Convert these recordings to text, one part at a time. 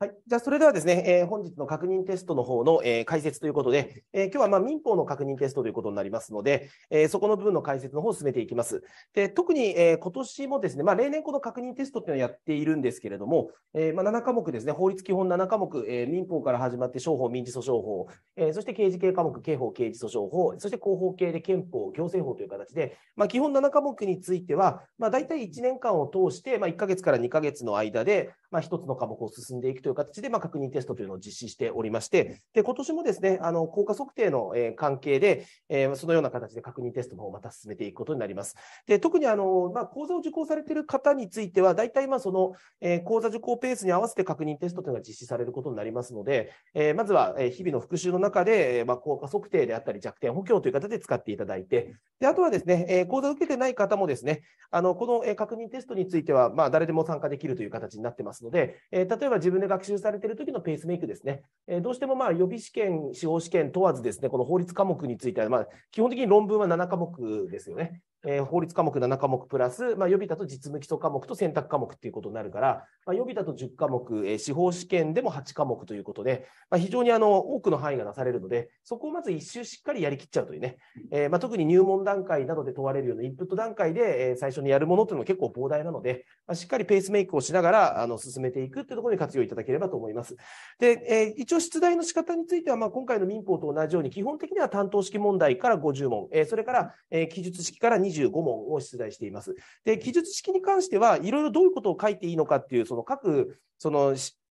はい、じゃあ、それではですね、えー、本日の確認テストの方の、えー、解説ということで、えー、今日はま民法の確認テストということになりますので、えそこの部分の解説の方を進めていきます。で特に、え今年もですね、まあ、例年この確認テストっていうのをやっているんですけれども、えまあ、7科目ですね、法律基本7科目、え民法から始まって商法、民事訴訟法、えそして刑事系科目、刑法、刑事訴訟法、そして広報系で憲法、行政法という形で、まあ、基本7科目については、まあ、大体1年間を通して、ま1ヶ月から2ヶ月の間で、ま1つの科目を進んでいくとという形で、まあ、確認テストというのを実施しておりまして、で今年もですねあの効果測定の、えー、関係で、えー、そのような形で確認テストの方をまた進めていくことになります。で特にあの、まあ、講座を受講されている方については、大体まあその、えー、講座受講ペースに合わせて確認テストというのが実施されることになりますので、えー、まずは日々の復習の中で、まあ、効果測定であったり、弱点補強という形で使っていただいて、であとはですね、えー、講座を受けてない方もですね、あのこの確認テストについては、まあ、誰でも参加できるという形になってますので、えー、例えば自分で学習されている時のペースメイクですね。えどうしてもまあ予備試験、司法試験問わずですね、この法律科目については、ま基本的に論文は7科目ですよね。えー、法律科目7科目プラス、まあ、予備だと実務基礎科目と選択科目ということになるから、まあ、予備だと10科目、えー、司法試験でも8科目ということで、まあ、非常にあの多くの範囲がなされるので、そこをまず1周しっかりやりきっちゃうというね、えー、まあ、特に入門段階などで問われるようなインプット段階で、え最初にやるものというのは結構膨大なので、ましっかりペースメイクをしながらあの進めていくというところに活用いただければと思います。で、え一応出題の仕方については、まあ、今回の民法と同じように、基本的には担当式問題から50問、えそれから、え記述式から2 25問を出題しています。で、記述式に関しては、いろいろどういうことを書いていいのかっていう、その各、その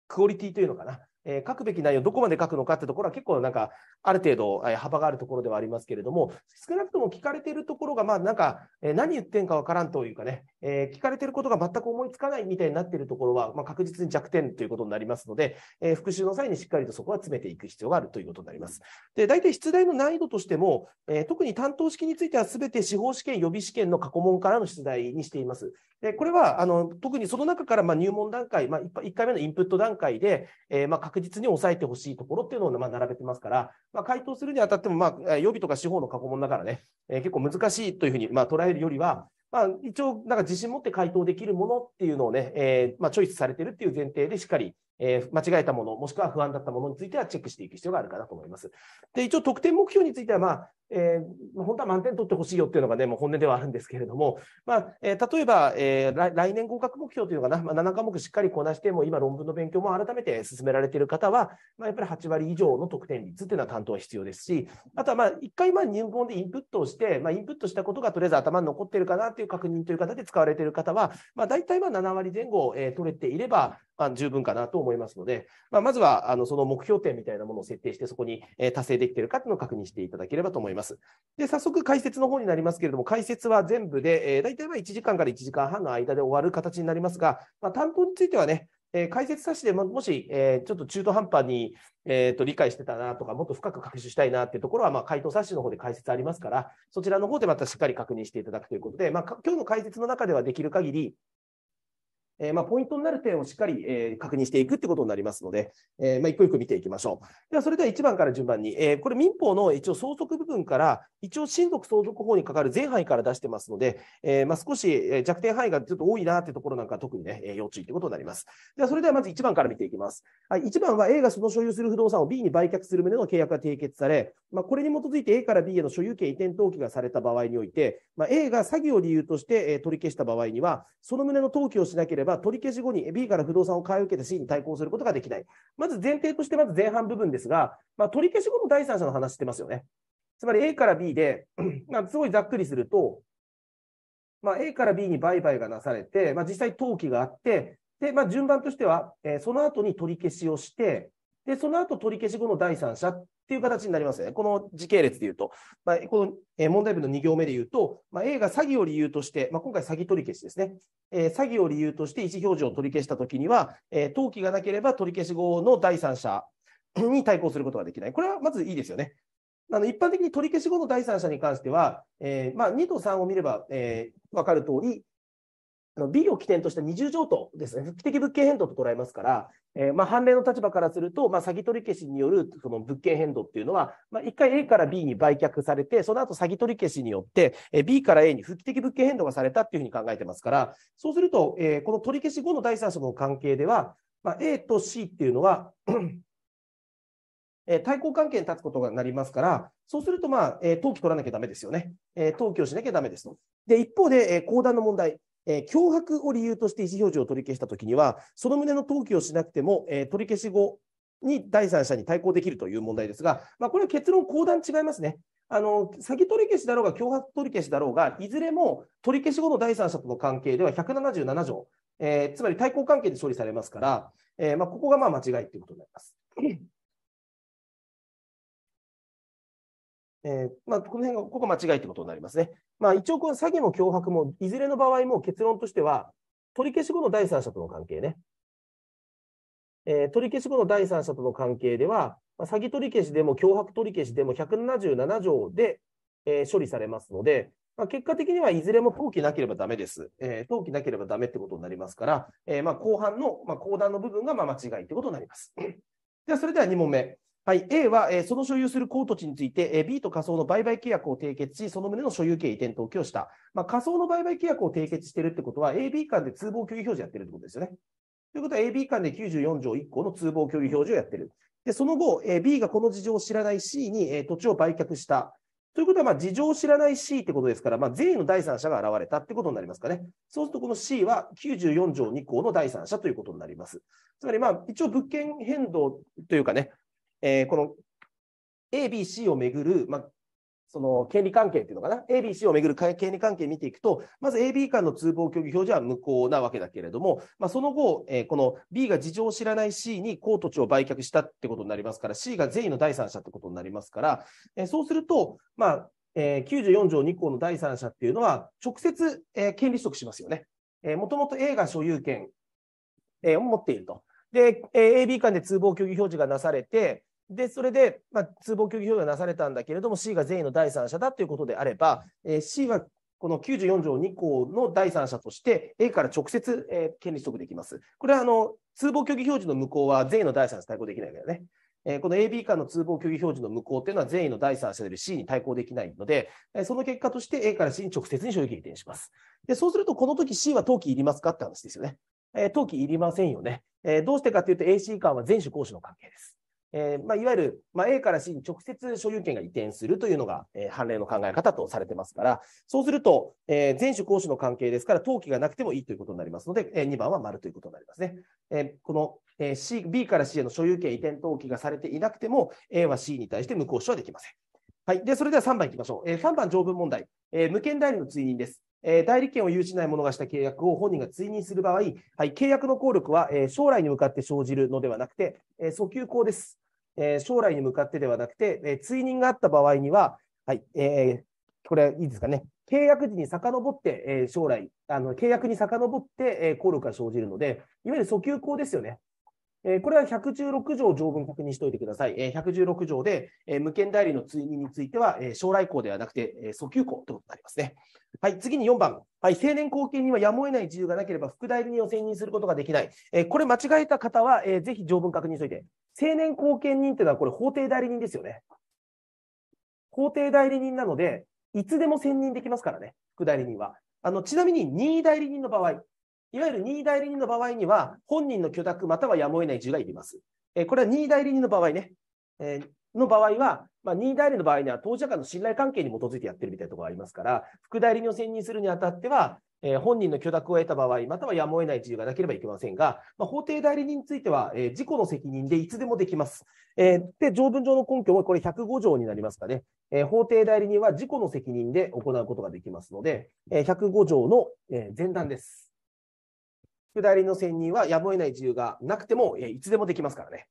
クオリティというのかな、えー、書くべき内容、どこまで書くのかってところは結構なんか、ある程度、えー、幅があるところではありますけれども、少なくとも聞かれているところが、まあなんか、えー、何言ってんかわからんというかね、え聞かれていることが全く思いつかないみたいになっているところは、まあ、確実に弱点ということになりますので、え復習の際にしっかりとそこは詰めていく必要があるということになります。で、大体出題の難易度としても、え特に担当式については全て司法試験、予備試験の過去問からの出題にしています。で、これは、あの、特にその中から、まあ入門段階、まあ1、回目のインプット段階で、えまあ確実に抑えてほしいところっていうのをま並べてますから、まあ、回答するにあたっても、まあ、予備とか司法の過去問だからね、えー、結構難しいというふうに、ま捉えるよりは、まあ、一応、なんか自信持って回答できるものっていうのをね、えー、まチョイスされてるっていう前提でしっかり、えー、間違えたもの、もしくは不安だったものについてはチェックしていく必要があるかなと思います。で、一応、得点目標については、まあ、えー、本当は満点取ってほしいよっていうのがね、もう本音ではあるんですけれども、まあ、えー、例えば、えー、来年合格目標というのかな、まあ、7科目しっかりこなして、も今論文の勉強も改めて進められている方は、まあ、やっぱり8割以上の得点率っていうのは担当は必要ですし、あとはまあ、1回まあ入門でインプットをして、まあ、インプットしたことがとりあえず頭に残っているかなという確認という方で使われている方は、まあ、大体まあ7割前後、えー、取れていれば、まあ、十分かなと思いますので、まあ、まずはあのその目標点みたいなものを設定して、そこに達成できているかというのを確認していただければと思います。ます。で、早速解説の方になりますけれども、解説は全部で、えー、大体は1時間から1時間半の間で終わる形になりますが、まあ、担当についてはね、えー、解説冊子でも、もし、えー、ちょっと中途半端に、えーと、と理解してたなとか、もっと深く学習したいなっていうところは、まあ、回答冊子の方で解説ありますから、そちらの方でまたしっかり確認していただくということで、まあ、今日の解説の中ではできる限り、えー、まあ、ポイントになる点をしっかり、えー、確認していくってことになりますので、えー、まあ、一個一個見ていきましょう。では、それでは1番から順番に、えこれ民法の一応相続部分から、一応親族相続法にかかる全範囲から出してますので、えまあ、少し弱点範囲がちょっと多いなというところなんか特にね、え要注意ということになります。では、それではまず1番から見ていきます。はい、1番は A がその所有する不動産を B に売却する旨の契約が締結され、まあ、これに基づいて A から B への所有権移転登記がされた場合において、まあ、A が詐欺を理由として取り消した場合には、その旨の登記をしなければば、取り消し後に B から不動産を買い受けて C に対抗することができない。まず前提として、まず前半部分ですが、まあ、取り消し後の第三者の話してますよね。つまり A から B で、まあ、すごいざっくりすると、まあ、A から B に売買がなされて、まあ、実際登記があって、で、まあ、順番としては、えー、その後に取り消しをして、で、その後取り消し後の第三者っていう形になりますね。この時系列でいうと、まあ、この問題文の2行目でいうと、まあ、A が詐欺を理由として、まあ、今回詐欺取り消しですね、えー、詐欺を理由として意思表示を取り消したときには、えー、登記がなければ取り消し後の第三者 に対抗することができない。これはまずいいですよね。あの一般的に取り消し後の第三者に関しては、えーまあ、2と3を見れば、えー、分かる通り、B を起点とした二重譲渡ですね、復帰的物件変動と捉えますから、えー、まあ判例の立場からすると、まあ、詐欺取り消しによるその物件変動っていうのは、まあ、回 A から B に売却されて、その後詐欺取り消しによって、えー、B から A に復帰的物件変動がされたっていうふうに考えてますから、そうすると、えー、この取り消し後の第三者の関係では、まあ、A と C っていうのは 対抗関係に立つことになりますから、そうすると、まあ、え登記取らなきゃだめですよね。え登記をしなきゃだめですと。で、一方で、えー、の問題。えー、脅迫を理由として意思表示を取り消したときには、その旨の登記をしなくても、えー、取り消し後に第三者に対抗できるという問題ですが、まあ、これは結論、後段違いますね。あの先取り消しだろうが、脅迫取り消しだろうが、いずれも取り消し後の第三者との関係では177条、えー、つまり対抗関係で処理されますから、えまあ、ここがまあ間違いということになります。えー、まあ、この辺が、ここ間違いということになりますね。まあ、一応、この詐欺も脅迫も、いずれの場合も結論としては、取り消し後の第三者との関係ね。えー、取り消し後の第三者との関係では、まあ、詐欺取り消しでも脅迫取り消しでも177条で、えー、処理されますので、まあ、結果的にはいずれも登記なければだめです。えー、登記なければだめってことになりますから、えまあ、後半の、まあ、後段の部分がまあ間違いってことになります。では、それでは2問目。はい、A は、えー、その所有する高土地について、えー、B と仮想の売買契約を締結し、その旨の所有権移転登記をした。まあ、仮想の売買契約を締結しているってことは、AB 間で通報共有表示やってるってことですよね。ということは、AB 間で94条1項の通報共有表示をやってる。で、その後、えー、B がこの事情を知らない C に、えー、土地を売却した。ということは、まあ、事情を知らない C ってことですから、まあ、善意の第三者が現れたってことになりますかね。そうすると、この C は94条2項の第三者ということになります。つまり、まあ、一応物件変動というかね、えー、この ABC をめぐる、まあ、その権利関係っていうのかな、ABC をめぐる権利関係見ていくと、まず AB 間の通報協議表示は無効なわけだけれども、まあ、その後、えー、この B が事情を知らない C に公土地を売却したってことになりますから、C が善意の第三者ってことになりますから、えー、そうすると、まあえー、94条2項の第三者っていうのは、直接、えー、権利取得しますよね。もともと A が所有権、えー、を持っていると。で、えー、AB 間で通報協議表示がなされて、で、それで、まあ、通報協議表示がなされたんだけれども、C が善意の第三者だということであれば、えー、C はこの94条2項の第三者として、A から直接、えー、権利取得できます。これはあの通報協議表示の無効は善意の第三者対抗できないからね。えー、この AB 間の通報協議表示の無効というのは善意の第三者である C に対抗できないので、えその結果として A から C に直接に所有権移転します。でそうすると、この時 C は登記いりますかって話ですよね。え登記いりませんよね。えどうしてかというと AC 間は全種公使の関係です。えーまあ、いわゆる、まあ、A から C に直接所有権が移転するというのが、えー、判例の考え方とされてますから、そうすると、えー、前種後主の関係ですから、登記がなくてもいいということになりますので、えー、2番は丸ということになりますね。えー、この、えー、C、B から C への所有権移転登記がされていなくても、A は C に対して無効主はできません。はい、でそれでは3番いきましょう。えー、3番、条文問題、えー、無権代理の追認です。えー、代理権を有しない者がした契約を本人が追認する場合、はい、契約の効力は、えー、将来に向かって生じるのではなくて、えー、訴求行です。えー、将来に向かってではなくて、えー、追認があった場合には、はい、えー、これいいですかね。契約時に遡って、えー、将来、あの契約に遡って、えー、効力が生じるので、いわゆる訴求行ですよね。えこれは116条条文確認しておいてください。え116条で、え無権代理の追認については、え将来項ではなくて、え訴求項ということになりますね。はい、次に4番。はい、成年後見人はやむを得ない自由がなければ、副代理人を選任することができない。えこれ間違えた方は、えぜひ条文確認しておいて。成年後見人というのは、これ法定代理人ですよね。法定代理人なので、いつでも選任できますからね、副代理人は。あのちなみに任意代理人の場合、いわゆる任意代理人の場合には、本人の許諾またはやむを得ない由がいります。えこれは任意代理人の場合ね、えの場合は、まあ、任意代理の場合には当事者間の信頼関係に基づいてやってるみたいなところがありますから、副代理人を選任するにあたっては、えー、本人の許諾を得た場合、またはやむを得ない自由がなければいけませんが、まあ、法定代理人については、えー、自己の責任でいつでもできます。えー、で、条文上の根拠もこれ105条になりますかね、え法定代理人は自己の責任で行うことができますので、え105条の、え前段です。代理の選任はやむを得ない自由がなくても、いつでもできますからね。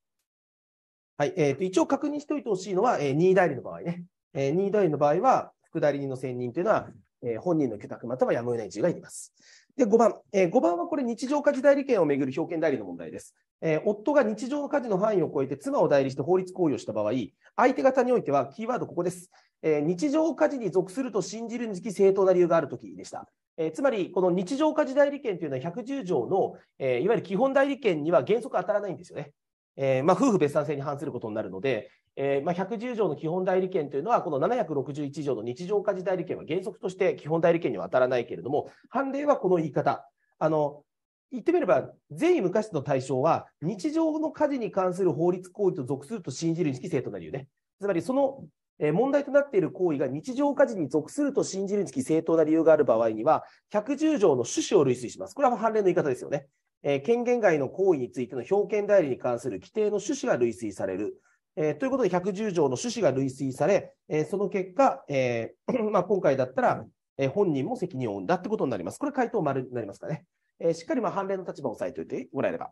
はい。えっ、ー、と、一応確認しておいてほしいのは、えー、任意代理の場合ね。えー、任意代理の場合は、副代理人の選任というのは、えー、本人の許諾またはやむを得ない自由がいります。で、5番。えー、5番はこれ、日常家事代理権をめぐる表権代理の問題です。えー、夫が日常の家事の範囲を超えて妻を代理して法律行為をした場合、相手方においては、キーワードここです。えー、日常家事に属すると信じるにつき正当な理由があるときでした。えー、つまり、この日常家事代理権というのは110条の、えいわゆる基本代理権には原則当たらないんですよね。えまあ、夫婦別産制に反することになるので、えまあ、110条の基本代理権というのは、この761条の日常家事代理権は原則として基本代理権には当たらないけれども、判例はこの言い方、あの言ってみれば、善意無価値の対象は、日常の家事に関する法律行為と属すると信じる意識性となるよね。つまり、その問題となっている行為が日常家事に属すると信じるにつき正当な理由がある場合には、110条の趣旨を類推します。これは判例の言い方ですよね。えー、権限外の行為についての表権代理に関する規定の趣旨が類推される。えー、ということで、110条の趣旨が類推され、えー、その結果、え まあ、今回だったら、え本人も責任を負うんだってことになります。これ、回答丸になりますかね。えしっかりまあ判例の立場を押さえておいてもらえれば。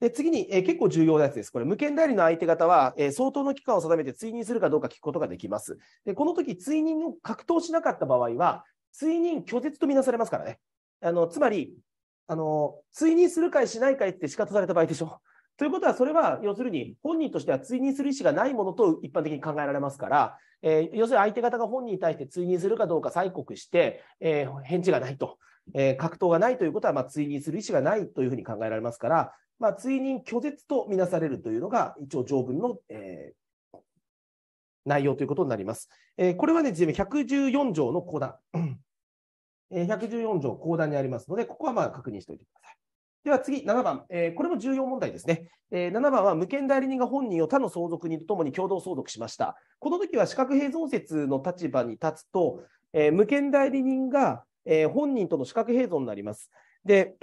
で次に、え結構重要なやつです。これ、無権代理の相手方は、え相当の期間を定めて追認するかどうか聞くことができます。でこの時追認を格闘しなかった場合は、追認拒絶とみなされますからね。あのつまりあの、追認するかしないかって仕方された場合でしょ。ということは、それは要するに本人としては追認する意思がないものと一般的に考えられますから、えー、要するに相手方が本人に対して追認するかどうか催告して、えー、返事がないと、えー、格闘がないということは、まあ、追認する意思がないというふうに考えられますから、まあ、追認拒絶とみなされるというのが、一応条文の、えー、内容ということになります。えー、これはね、ちなみに114条の公団、え114条公団にありますので、ここはまあ確認しておいてください。では次、7番、えー、これも重要問題ですね、えー、7番は無権代理人が本人を他の相続人とともに共同相続しました。この時は資格併存説の立場に立つと、えー、無権代理人が、えー、本人との資格併存になります。で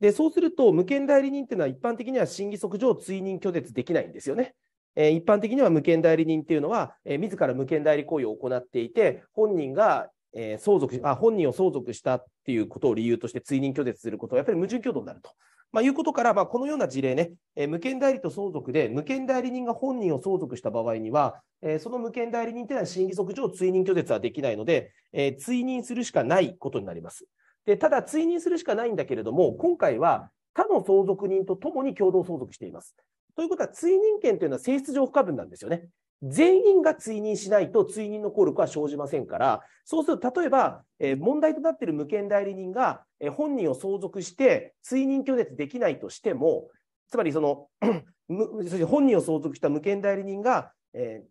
でそうすると、無権代理人というのは一般的には審議則上追認拒絶できないんですよね。え一般的には無権代理人というのは、え自ら無権代理行為を行っていて、本人がえー、相続あ本人を相続したっていうことを理由として追認拒絶することはやっぱり矛盾共同になると、まあ、いうことから、まあ、このような事例ね、えー、無権代理と相続で無権代理人が本人を相続した場合には、えー、その無権代理人というのは審議則上追認拒絶はできないので、えー、追認するしかないことになります。でただ追認するしかないんだけれども今回は他の相続人と共に共同相続しています。ということは追認権というのは性質上不可分なんですよね。全員が追認しないと追認の効力は生じませんから、そうすると、例えば、え問題となっている無権代理人が、え本人を相続して追認拒絶できないとしても、つまりその 本人を相続した無権代理人が、えー、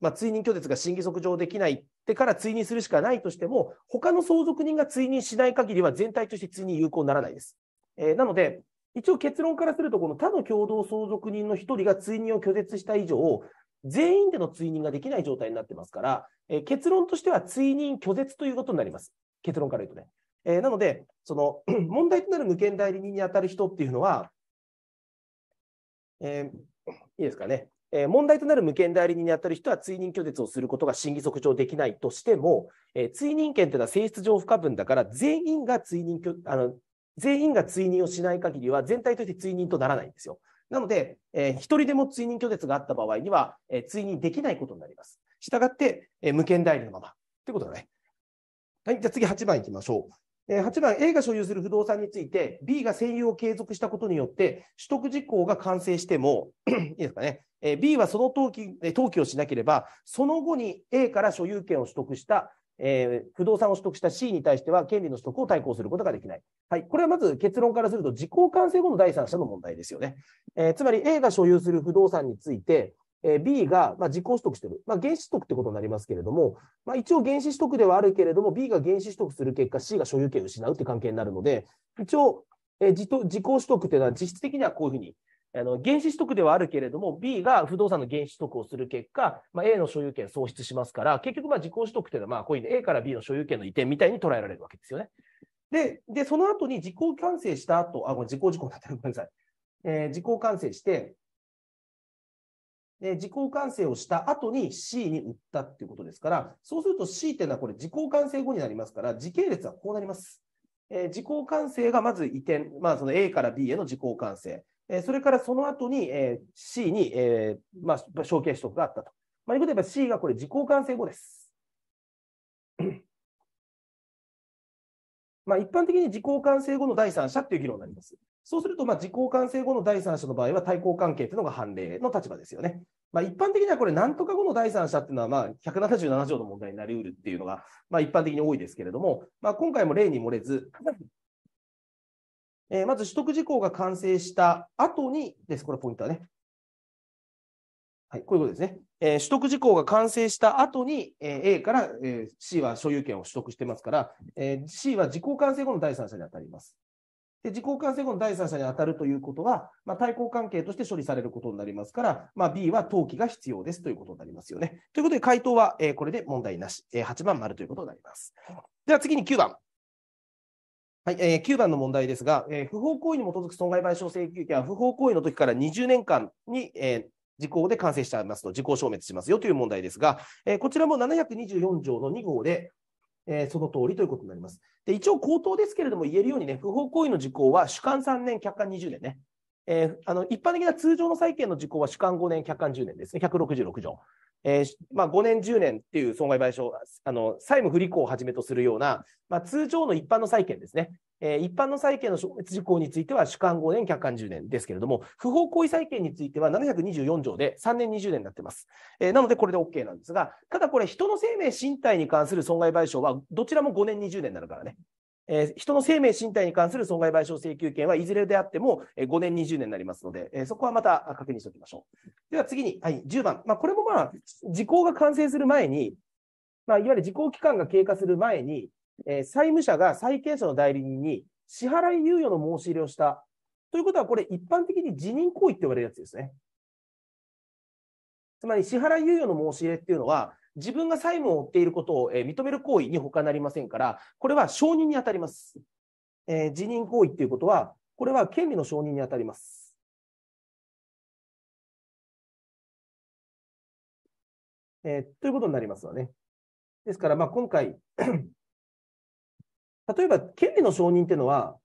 まあ、追認拒絶が審議則上できないってから追認するしかないとしても、他の相続人が追認しない限りは全体として追認有効にならないです。えー、なので、一応結論からすると、この他の共同相続人の一人が追認を拒絶した以上、全員での追認ができない状態になってますから、えー、結論としては追認拒絶ということになります。結論から言うとね。えー、なので、その 問題となる無権代理人に当たる人っていうのは、えー、いいですかね。えー、問題となる無権代理人に当たる人は追認拒絶をすることが審議則上できないとしても、えー、追認権というのは性質上不可分だから全員が追認あの全員が追認をしない限りは全体として追認とならないんですよ。なので、えー、1人でも追認拒絶があった場合には、えー、追認できないことになります。したがって、えー、無権代理のままということだね。はい、じゃあ次8番いきましょう。8番、A が所有する不動産について、B が占有を継続したことによって、取得事項が完成しても いいですかね、B はその登記登記をしなければ、その後に A から所有権を取得したえー、不動産を取得した C に対しては権利の取得を対抗することができない。はい、これはまず結論からすると、事項完成後の第三者の問題ですよね。えー、つまり A が所有する不動産について、え B が、まあ、実行取得してる、まあ、原資取得ってことになりますけれども、まあ、一応原資取得ではあるけれども、B が原資取得する結果、C が所有権を失うって関係になるので、一応、えー、自己取得というのは実質的にはこういうふうに、あの原子取得ではあるけれども、B が不動産の原子取得をする結果、まあ、A の所有権喪失しますから、結局、まあ、自己取得というのは、まあ、こういう A から B の所有権の移転みたいに捉えられるわけですよね。で、でその後に自己完成した後、あ、ごめん、自己事項なってる。ごめんなさい。えー、自己完成して、え自己完成をした後に C に売ったっていうことですから、そうすると C っていうのはこれ自己完成後になりますから、時系列はこうなります。え自己完成がまず移転、まあ、その A から B への自己完成。えそれからその後に、え C に、えまあ、承継取得があったと。まあ、いうことで言えば C がこれ、自己完成後です。まあ、一般的に時効完成後の第三者っていう議論になります。そうすると、まあ、時効完成後の第三者の場合は対抗関係っていうのが判例の立場ですよね。まあ、一般的にはこれ、なんとか後の第三者っていうのは、まあ、177条の問題になりうるっていうのが、まあ、一般的に多いですけれども、まあ、今回も例に漏れず、えー、まず取得事項が完成した後にです。これポイントはね。はい、こういうことですね。えー、取得事項が完成した後に、えー、A から、えー、C は所有権を取得してますから、えー、C は時効完成後の第三者に当たります。で時効完成後の第三者に当たるということは、まあ、対抗関係として処理されることになりますから、まあ、B は登記が必要ですということになりますよね。ということで、回答は、えー、これで問題なし、えー、8番丸ということになります。では次に9番。はい、えー、9番の問題ですが、えー、不法行為に基づく損害賠償請求権は不法行為の時から20年間に、えー、時効で完成しゃいますと、時効消滅しますよという問題ですが、えー、こちらも724条の2号で、えー、その通りということになります。で一応、口頭ですけれども、言えるようにね、不法行為の時効は主観3年、客観20年ね。えー、あの一般的な通常の債権の時効は主観5年、客観10年ですね、166条。えーまあ、5年、10年っていう損害賠償、あの債務不履行をはじめとするような、まあ、通常の一般の債権ですね、えー、一般の債権の消滅事項については主観5年、客観10年ですけれども、不法行為債権については724条で3年20年になってます。えー、なので、これで OK なんですが、ただこれ、人の生命、身体に関する損害賠償は、どちらも5年、20年になるからね、えー、人の生命、身体に関する損害賠償請求権はいずれであっても、えー、5年、20年になりますので、えー、そこはまた確認しておきましょう。では次に、はい、10番、まあ、これも、まあ、時効が完成する前に、まあ、いわゆる時効期間が経過する前に、えー、債務者が債権者の代理人に支払い猶予の申し入れをしたということは、これ、一般的に辞任行為って言われるやつですね。つまり、支払い猶予の申し入れっていうのは、自分が債務を負っていることを認める行為に他なりませんから、これは承認に当たります。えー、辞任行為っていうことは、これは権利の承認に当たります。えー、ということになりますわね。ですから、まあ、今回 例えば、権利の承認っていうのは、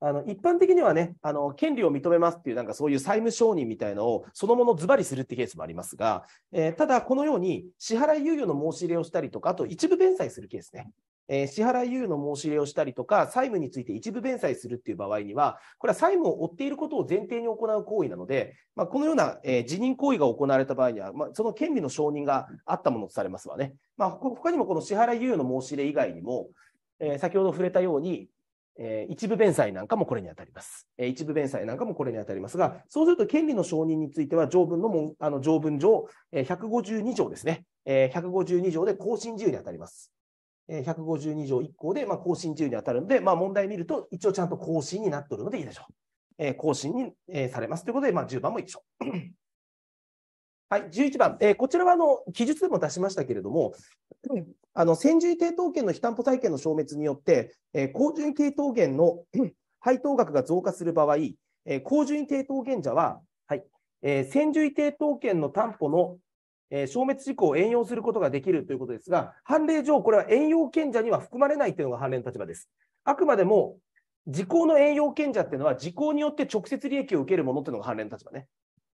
あの一般的にはねあの、権利を認めますっていう、なんかそういう債務承認みたいのをそのものズバリするってケースもありますが、えー、ただ、このように支払い猶予の申し入れをしたりとか、あと一部弁済するケースね。えー、支払い猶予の申し入れをしたりとか、債務について一部弁済するっていう場合には、これは債務を負っていることを前提に行う行為なので、まあ、このような、えー、辞任行為が行われた場合には、まあ、その権利の承認があったものとされますわね。まあ、他にもこの支払い猶予の申し入れ以外にも、え先ほど触れたように、えー、一部弁済なんかもこれに当たります、えー、一部弁済なんかもこれに当たりますが、そうすると権利の承認については、条文のもあの条文上、えー、152条ですね、えー、152条で更新自由に当たります。えー、152条1項で、まあ、更新自由に当たるので、まあ、問題見ると、一応ちゃんと更新になっとるのでいいでしょう。えー、更新に、えー、されますということで、まあ、10番も一緒。はい、11番、えー、こちらはあの記述でも出しましたけれども、あの先住抵当権の非担保債権の消滅によって、えー、高順位抵当権の配当額が増加する場合、えー、高順位抵当権者は、はいえー、先住抵当権の担保の、えー、消滅事項を援用することができるということですが、判例上、これは援用権者には含まれないというのが判例の立場です。あくまでも時効の援用権者というのは、時効によって直接利益を受けるものというのが判例の立場ね。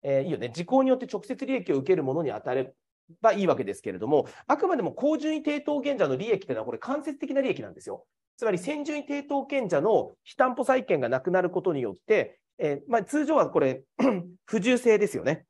えー、いいよね、時効によって直接利益を受けるものに当たればいいわけですけれども、あくまでも高順位抵当権者の利益というのは、これ、間接的な利益なんですよ。つまり、先順位抵当権者の非担保債権がなくなることによって、えー、まあ、通常はこれ、不従性ですよね。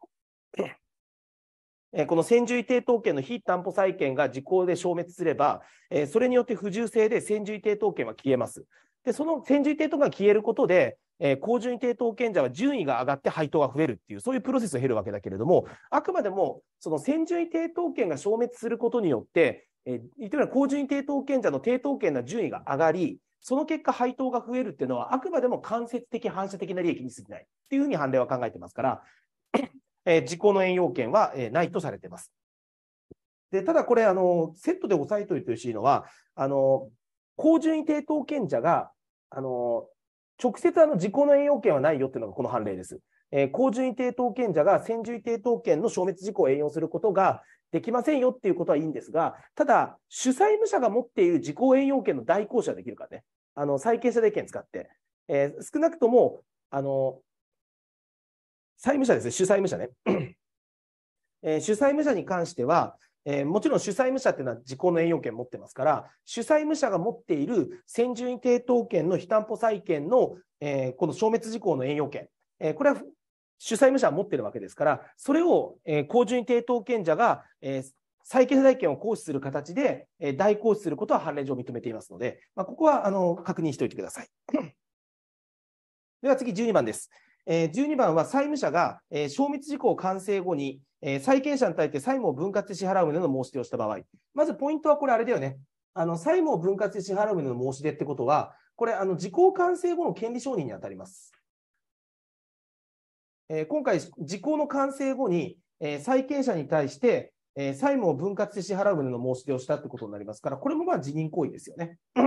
えー、この先住位抵当権の非担保債権が時効で消滅すれば、えー、それによって不従性で先住位抵当権は消えます。で、その先住位抵当権が消えることで、えー、高順位抵当権者は順位が上がって配当が増えるっていう、そういうプロセスを経るわけだけれども、あくまでも、その先順位抵当権が消滅することによって、えー、言ってみれば高順位抵当権者の抵当権の順位が上がり、その結果配当が増えるっていうのは、あくまでも間接的反射的な利益に過ぎないっていうふうに判例は考えてますから、えー、時効の円用権は、えー、ないとされてます。で、ただこれ、あの、セットで押さえておいてほしいのは、あの、高順位抵当権者が、あの、直接あの時効の栄養権はないよっていうのがこの判例です。えー、高順位抵当権者が先順位抵当権の消滅事項を栄養することができませんよっていうことはいいんですが、ただ、主催務者が持っている時効栄養権の代行者できるからね、あの債権者で権使って、えー、少なくとも、あの、債務者ですね、主催務者ね。えー、主催務者に関しては、えー、もちろん主催無者っていうのは時効の援用権持ってますから、主催無者が持っている先住民抵当権の非担保債権の、えー、この消滅時効の援用権、えー、これは主催無者は持ってるわけですから、それを、えー、公準抵当権者が、えー、債権債権を行使する形で、えー、代行使することは判例上認めていますので、まあ、ここはあの確認しておいてください。では次、12番です。えー、12番は債務者が、えー、消滅事項完成後に、えー、債権者に対して債務を分割支払う旨の申し出をした場合、まずポイントはこれ、あれだよね、あの債務を分割支払う旨の申し出ってことは、これ、あの時効完成後の権利承認に当たります。えー、今回、時効の完成後に、えー、債権者に対して、えー、債務を分割支払う旨の申し出をしたってことになりますから、これもまあ辞任行為ですよね。と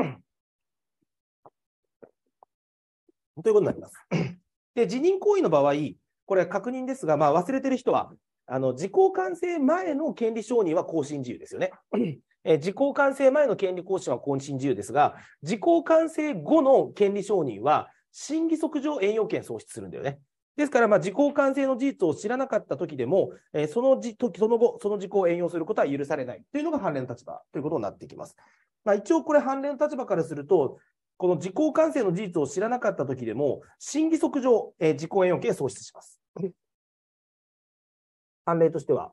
いうことになります。で、辞任行為の場合、これ確認ですが、まあ、忘れてる人は、あの時効完成前の権利承認は更新自由ですよね。え時効完成前の権利行使は更新自由ですが、時効完成後の権利承認は、審議則上栄養権喪失するんだよね。ですから、まあ、時効完成の事実を知らなかった時でも、えその時その後、その時効を援用することは許されないというのが判例の立場ということになってきます。まあ、一応、これ、判例の立場からすると、この時効完成の事実を知らなかった時でも、審議則上、えー、時効援用権喪失します。判例としては、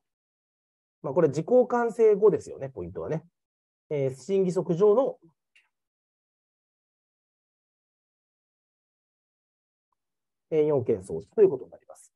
まあ、これ、時効完成後ですよね、ポイントはね。えー、審議則上の要件創出ということになります。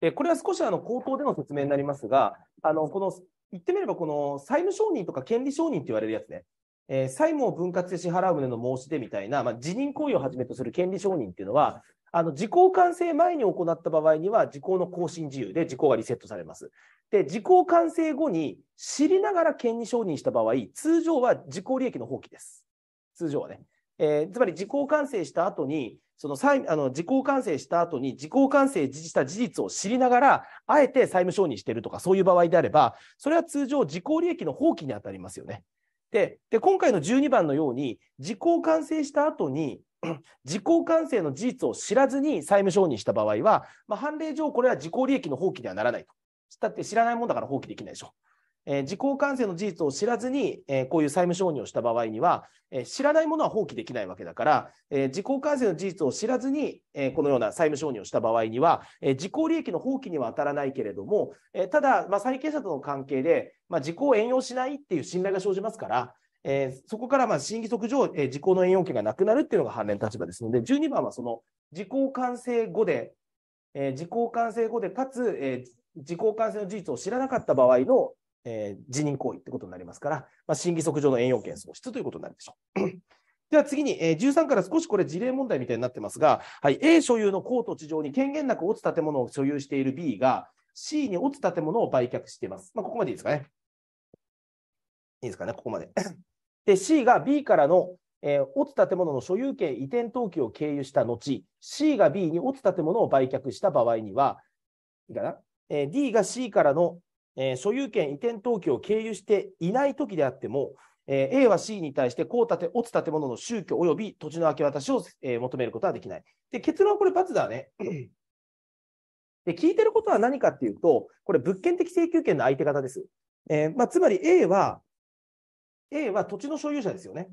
えこれは少しあの口頭での説明になりますが、あのこの言ってみれば、この債務承認とか権利承認と言われるやつね、えー、債務を分割して支払う旨の申し出みたいな、まあ、辞任行為をはじめとする権利承認っていうのは、あの時効完成前に行った場合には、時効の更新自由で時効がリセットされます。で、時効完成後に知りながら権利承認した場合、通常は時効利益の放棄です。通常はね。えー、つまり時効完成した後に、その債あの時効完成した後に時効完成した事実を知りながら、あえて債務承認してるとか、そういう場合であれば、それは通常、時効利益の放棄に当たりますよね。でで今回の12番のように時効完成した後に時効 完成の事実を知らずに債務承認した場合は、まあ、判例上これは時効利益の放棄ではならないと。だって知らないもんだから放棄できないでしょ。えー、自公感の事実を知らずに、えー、こういう債務承認をした場合には、えー、知らないものは放棄できないわけだから、えー、自公感の事実を知らずに、えこのような債務承認をした場合には、え自己利益の放棄には当たらないけれども、えただ、まあ、債権者との関係で、まあ、自公を援用しないっていう信頼が生じますから、えそこからまあ審議則上、えー、自の援用権がなくなるっていうのが反の立場ですので、12番はその事項完成後で、え自公完成後で、かつ、え自公完成の事実を知らなかった場合のえー、辞任行為ってことになりますから、まあ、審議則上の栄養権喪失ということになるでしょう。では次に、えー、13から少しこれ事例問題みたいになってますが、はい、A 所有の公と地上に権限なく落ち建物を所有している B が C に落ち建物を売却しています。まあ、ここまでいいですかね。いいですかね、ここまで。で、C が B からの、えー、落ち建物の所有権移転登記を経由した後、C が B に落ち建物を売却した場合には、いいかなえー、D が C からのえー、所有権移転登記を経由していない時であっても、えー、A は C に対して、こう建て、落ち建物の宗教及び土地の明け渡しを、えー、求めることはできない。で、結論はこれ、罰だね。で、聞いてることは何かっていうと、これ、物件的請求権の相手方です。えー、まあ、つまり A は、A は土地の所有者ですよね。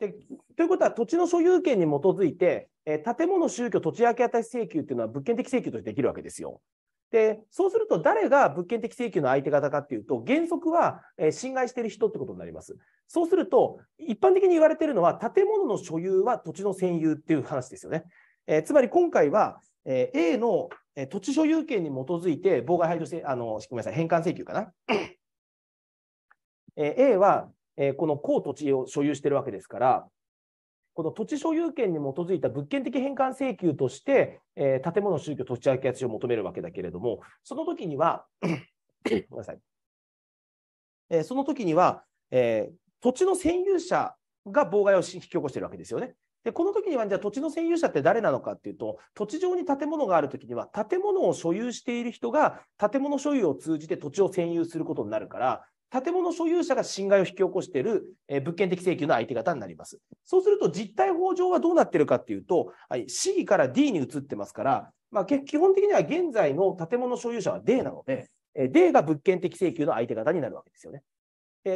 でということは、土地の所有権に基づいて、えー、建物、宗教、土地明け渡し請求っていうのは物件的請求としてできるわけですよ。で、そうすると誰が物件的請求の相手方かっていうと、原則は侵害している人ってことになります。そうすると、一般的に言われているのは、建物の所有は土地の占有っていう話ですよね。えー、つまり今回は、えー、A の土地所有権に基づいて妨害排除せ、あの、ごめんなさい、返還請求かな。えー、A は、えー、この高土地を所有しているわけですから、この土地所有権に基づいた物件的返還請求として、えー、建物宗教土地明き地を求めるわけだけれども、その時には、ごめんなさい。えー、その時には、えー、土地の占有者が妨害を引き起こしているわけですよね。で、この時には、じゃあ土地の占有者って誰なのかっていうと、土地上に建物がある時には、建物を所有している人が建物所有を通じて土地を占有することになるから、建物所有者が侵害を引き起こしている、物件的請求の相手方になります。そうすると実態法上はどうなってるかっていうと、はい、C から D に移ってますから、まあ、基本的には現在の建物所有者は D なので、D が物件的請求の相手方になるわけですよね。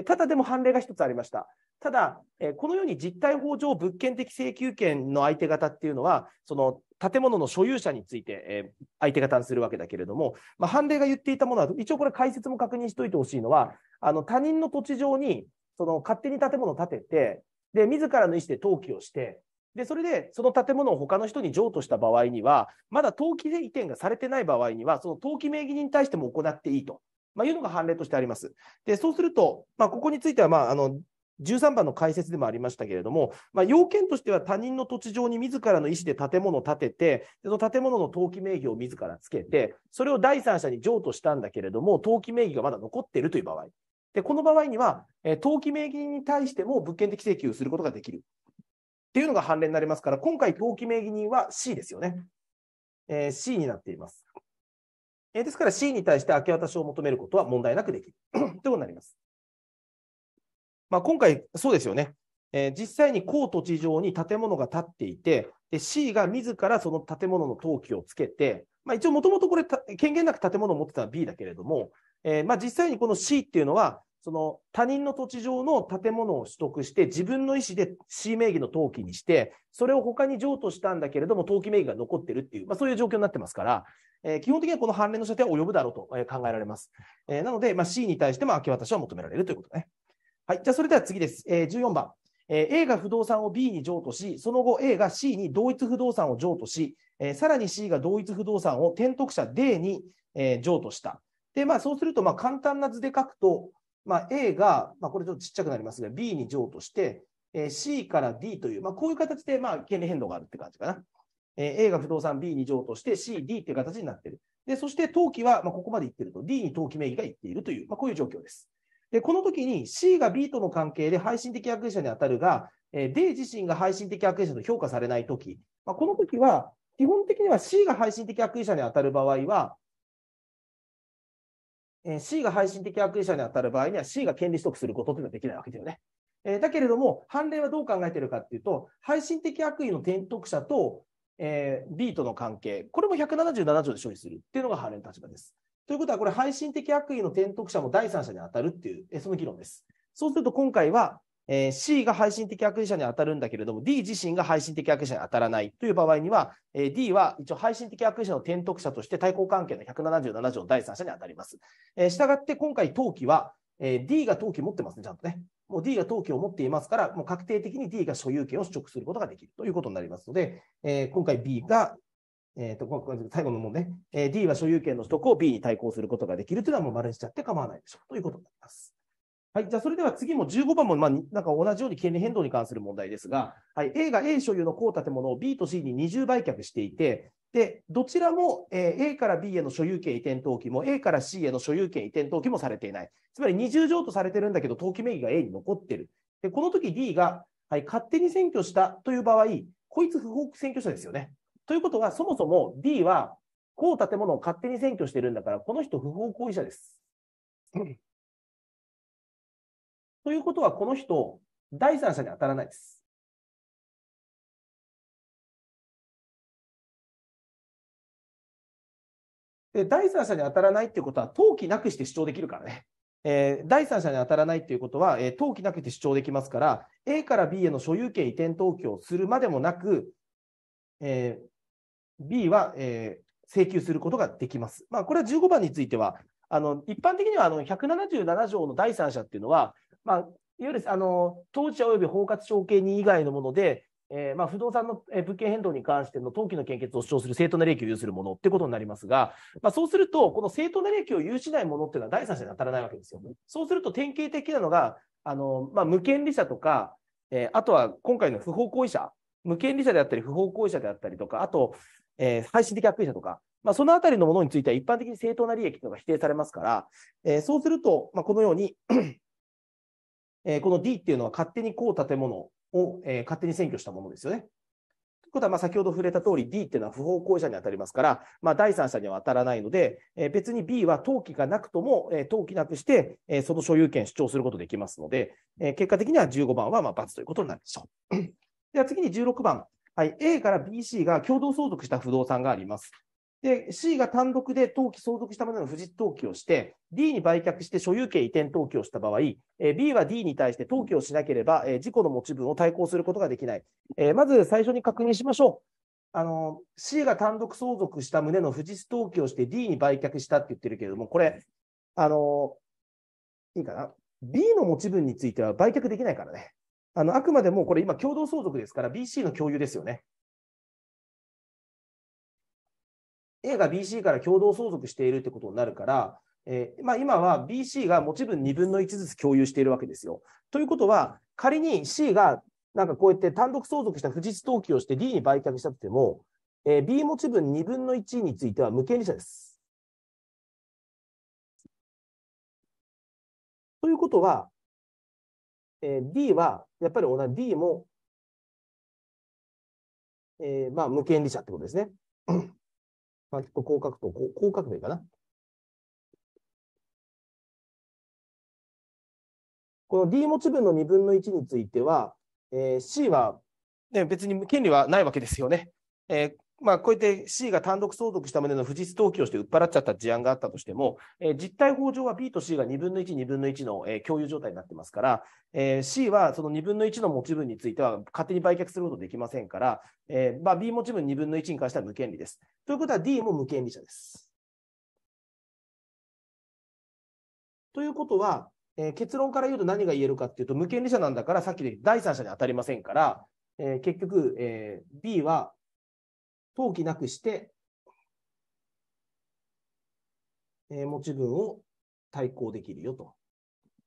ただでも判例が一つありました。ただ、このように実態法上物件的請求権の相手方っていうのは、その建物の所有者について、えー、相手方にするわけだけれども、まあ、判例が言っていたものは、一応これ解説も確認しておいてほしいのは、あの、他人の土地上に、その、勝手に建物を建てて、で、自らの意思で登記をして、で、それで、その建物を他の人に譲渡した場合には、まだ登記移転がされてない場合には、その登記名義人に対しても行っていいと、まあ、いうのが判例としてあります。で、そうすると、まあ、ここについては、まあ、あの、13番の解説でもありましたけれども、まあ、要件としては他人の土地上に自らの意思で建物を建てて、その建物の登記名義を自らつけて、それを第三者に譲渡したんだけれども、登記名義がまだ残っているという場合。で、この場合には、え登記名義に対しても物件的請求することができる。っていうのが判例になりますから、今回登記名義人は C ですよね。えー、C になっています。えー、ですから C に対して明け渡しを求めることは問題なくできるということになります。まあ、今回、そうですよね、えー、実際に高土地上に建物が建っていて、で C が自らその建物の登記をつけて、まあ、一応、もともとこれ、権限なく建物を持ってたのは B だけれども、えー、まあ、実際にこの C っていうのは、その他人の土地上の建物を取得して、自分の意思で C 名義の登記にして、それを他に譲渡したんだけれども、登記名義が残ってるっていう、まあ、そういう状況になってますから、えー、基本的にはこの判例の射程は及ぶだろうと考えられます。えー、なので、まあ、C に対しても明け渡しは求められるということね。はい、じゃあそれでは次です。えー、14番、えー、A が不動産を B に譲渡し、その後 A が C に同一不動産を譲渡し、えー、さらに C が同一不動産を転得者 D に、えー、譲渡した。で、まあ、そうすると、まあ、簡単な図で書くと、まあ、A が、まあ、これちょっとちっちゃくなりますが、B に譲渡して、えー、C から D という、まあ、こういう形で、まあ、権利変動があるって感じかな。えー、A が不動産 B に譲渡して C、D という形になっている。で、そして登記は、まあ、ここまでいっていると、D に登記名義がいっているという、まあ、こういう状況です。で、この時に C が B との関係で配信的役意者に当たるが、え D 自身が配信的役意者と評価されない時、まあ、この時は、基本的には C が配信的役意者に当たる場合は、え C が配信的役意者に当たる場合には C が権利取得することというのはできないわけだよね。えだけれども、判例はどう考えているかというと、配信的悪意の転得者と、え B との関係、これも177条で処理するっていうのが判例の立場です。ということは、これ、配信的悪意の転得者も第三者に当たるっていう、その議論です。そうすると、今回は、えー、C が配信的悪意者に当たるんだけれども、D 自身が配信的悪意者に当たらないという場合には、えー、D は一応配信的悪意者の転得者として対抗関係の177条の第三者に当たります。えー、したがって、今回、登記は、えー、D が登記持ってますね、ちゃんとね。もう D が登記を持っていますから、もう確定的に D が所有権を取得することができるということになりますので、えー、今回 B がえーと、最後の問題、ね、えー、D は所有権の取得を B に対抗することができるというのはもう丸にしちゃって構わないでしょうということになります。はい、じゃあそれでは次も15番も、まあ、なんか同じように権利変動に関する問題ですが、はい、A が A 所有の高建物を B と C に二重売却していて、でどちらも、え A から B への所有権移転登記も A から C への所有権移転登記もされていない。つまり二重譲渡されてるんだけど、登記名義が A に残ってる。でこの時 D が、はい、勝手に占拠したという場合、こいつ不法占拠者ですよね。ということは、そもそも D は、こう建物を勝手に占拠してるんだから、この人不法行為者です。ということは、この人、第三者に当たらないです。で第三者に当たらないっていうことは、登記なくして主張できるからね。えー、第三者に当たらないということは、えー、登記なくて主張できますから、A から B への所有権移転登記をするまでもなく、えー、B は、えー、請求することができます。まあ、これは15番については、あの一般的にはあの177条の第三者っていうのは、まあ、いわゆるあの当事者及び包括承継人以外のもので、えーまあ、不動産の物件変動に関しての登記の献血を主張する正当な利益を有するものってことになりますが、まあ、そうすると、この正当な利益を有しないものっていうのは第三者に当たらないわけですよ。そうすると典型的なのが、あのまあ、無権利者とか、えー、あとは今回の不法行為者、無権利者であったり、不法行為者であったりとか、あと、えー、配信的悪意者とか、まあ、そのあたりのものについては一般的に正当な利益というのが否定されますから、えー、そうすると、まあ、このように えー、この D っていうのは勝手にこう建物を、えー、勝手に占拠したものですよね。ということは、まあ、先ほど触れた通り D っていうのは不法行為者に当たりますから、まあ、第三者には当たらないので、えー、別に B は登記がなくとも、えー、登記なくして、えー、その所有権主張することできますので、えー、結果的には15番はまあ×ということになるでしょう。では次に16番。はい、A から BC が共同相続した不動産があります。で、C が単独で登記、相続したまでの不実登記をして、D に売却して所有権移転登記をした場合、B は D に対して登記をしなければ、事故の持ち分を対抗することができない。まず最初に確認しましょう。あの、C が単独相続した旨の不実登記をして D に売却したって言ってるけれども、これ、あの、いいかな。B の持ち分については売却できないからね。あの、あくまでもこれ今共同相続ですから BC の共有ですよね。A が BC から共同相続しているってことになるから、えー、まあ、今は BC が持ち分2分の1ずつ共有しているわけですよ。ということは、仮に C がなんかこうやって単独相続した不実登記をして D に売却したとしても、えー、B 持ち分2分の1については無権利者です。ということは、えー、D はやっぱり同じ D も、えー、まあ、無権利者ってことですね。まあ、こう書くと、こうこう書くといかな。この D 持ち分の2分の1については、えー、C は、ね、別に権利はないわけですよね。えー、まあ、こうやって C が単独相続した旨の不実登記をして売っ払っちゃった事案があったとしても、えー、実態法上は B と C が2分の1、2分の1の、えー、共有状態になってますから、えー、C はその2分の1の持ち分については勝手に売却することできませんから、えーまあ、B 持ち分2分の1に関しては無権利です。ということは D も無権利者です。ということは、えー、結論から言うと何が言えるかっていうと、無権利者なんだから、さっきで第三者に当たりませんから、えー、結局、えー、B は登記なくして、えー、持ち分を対抗できるよと、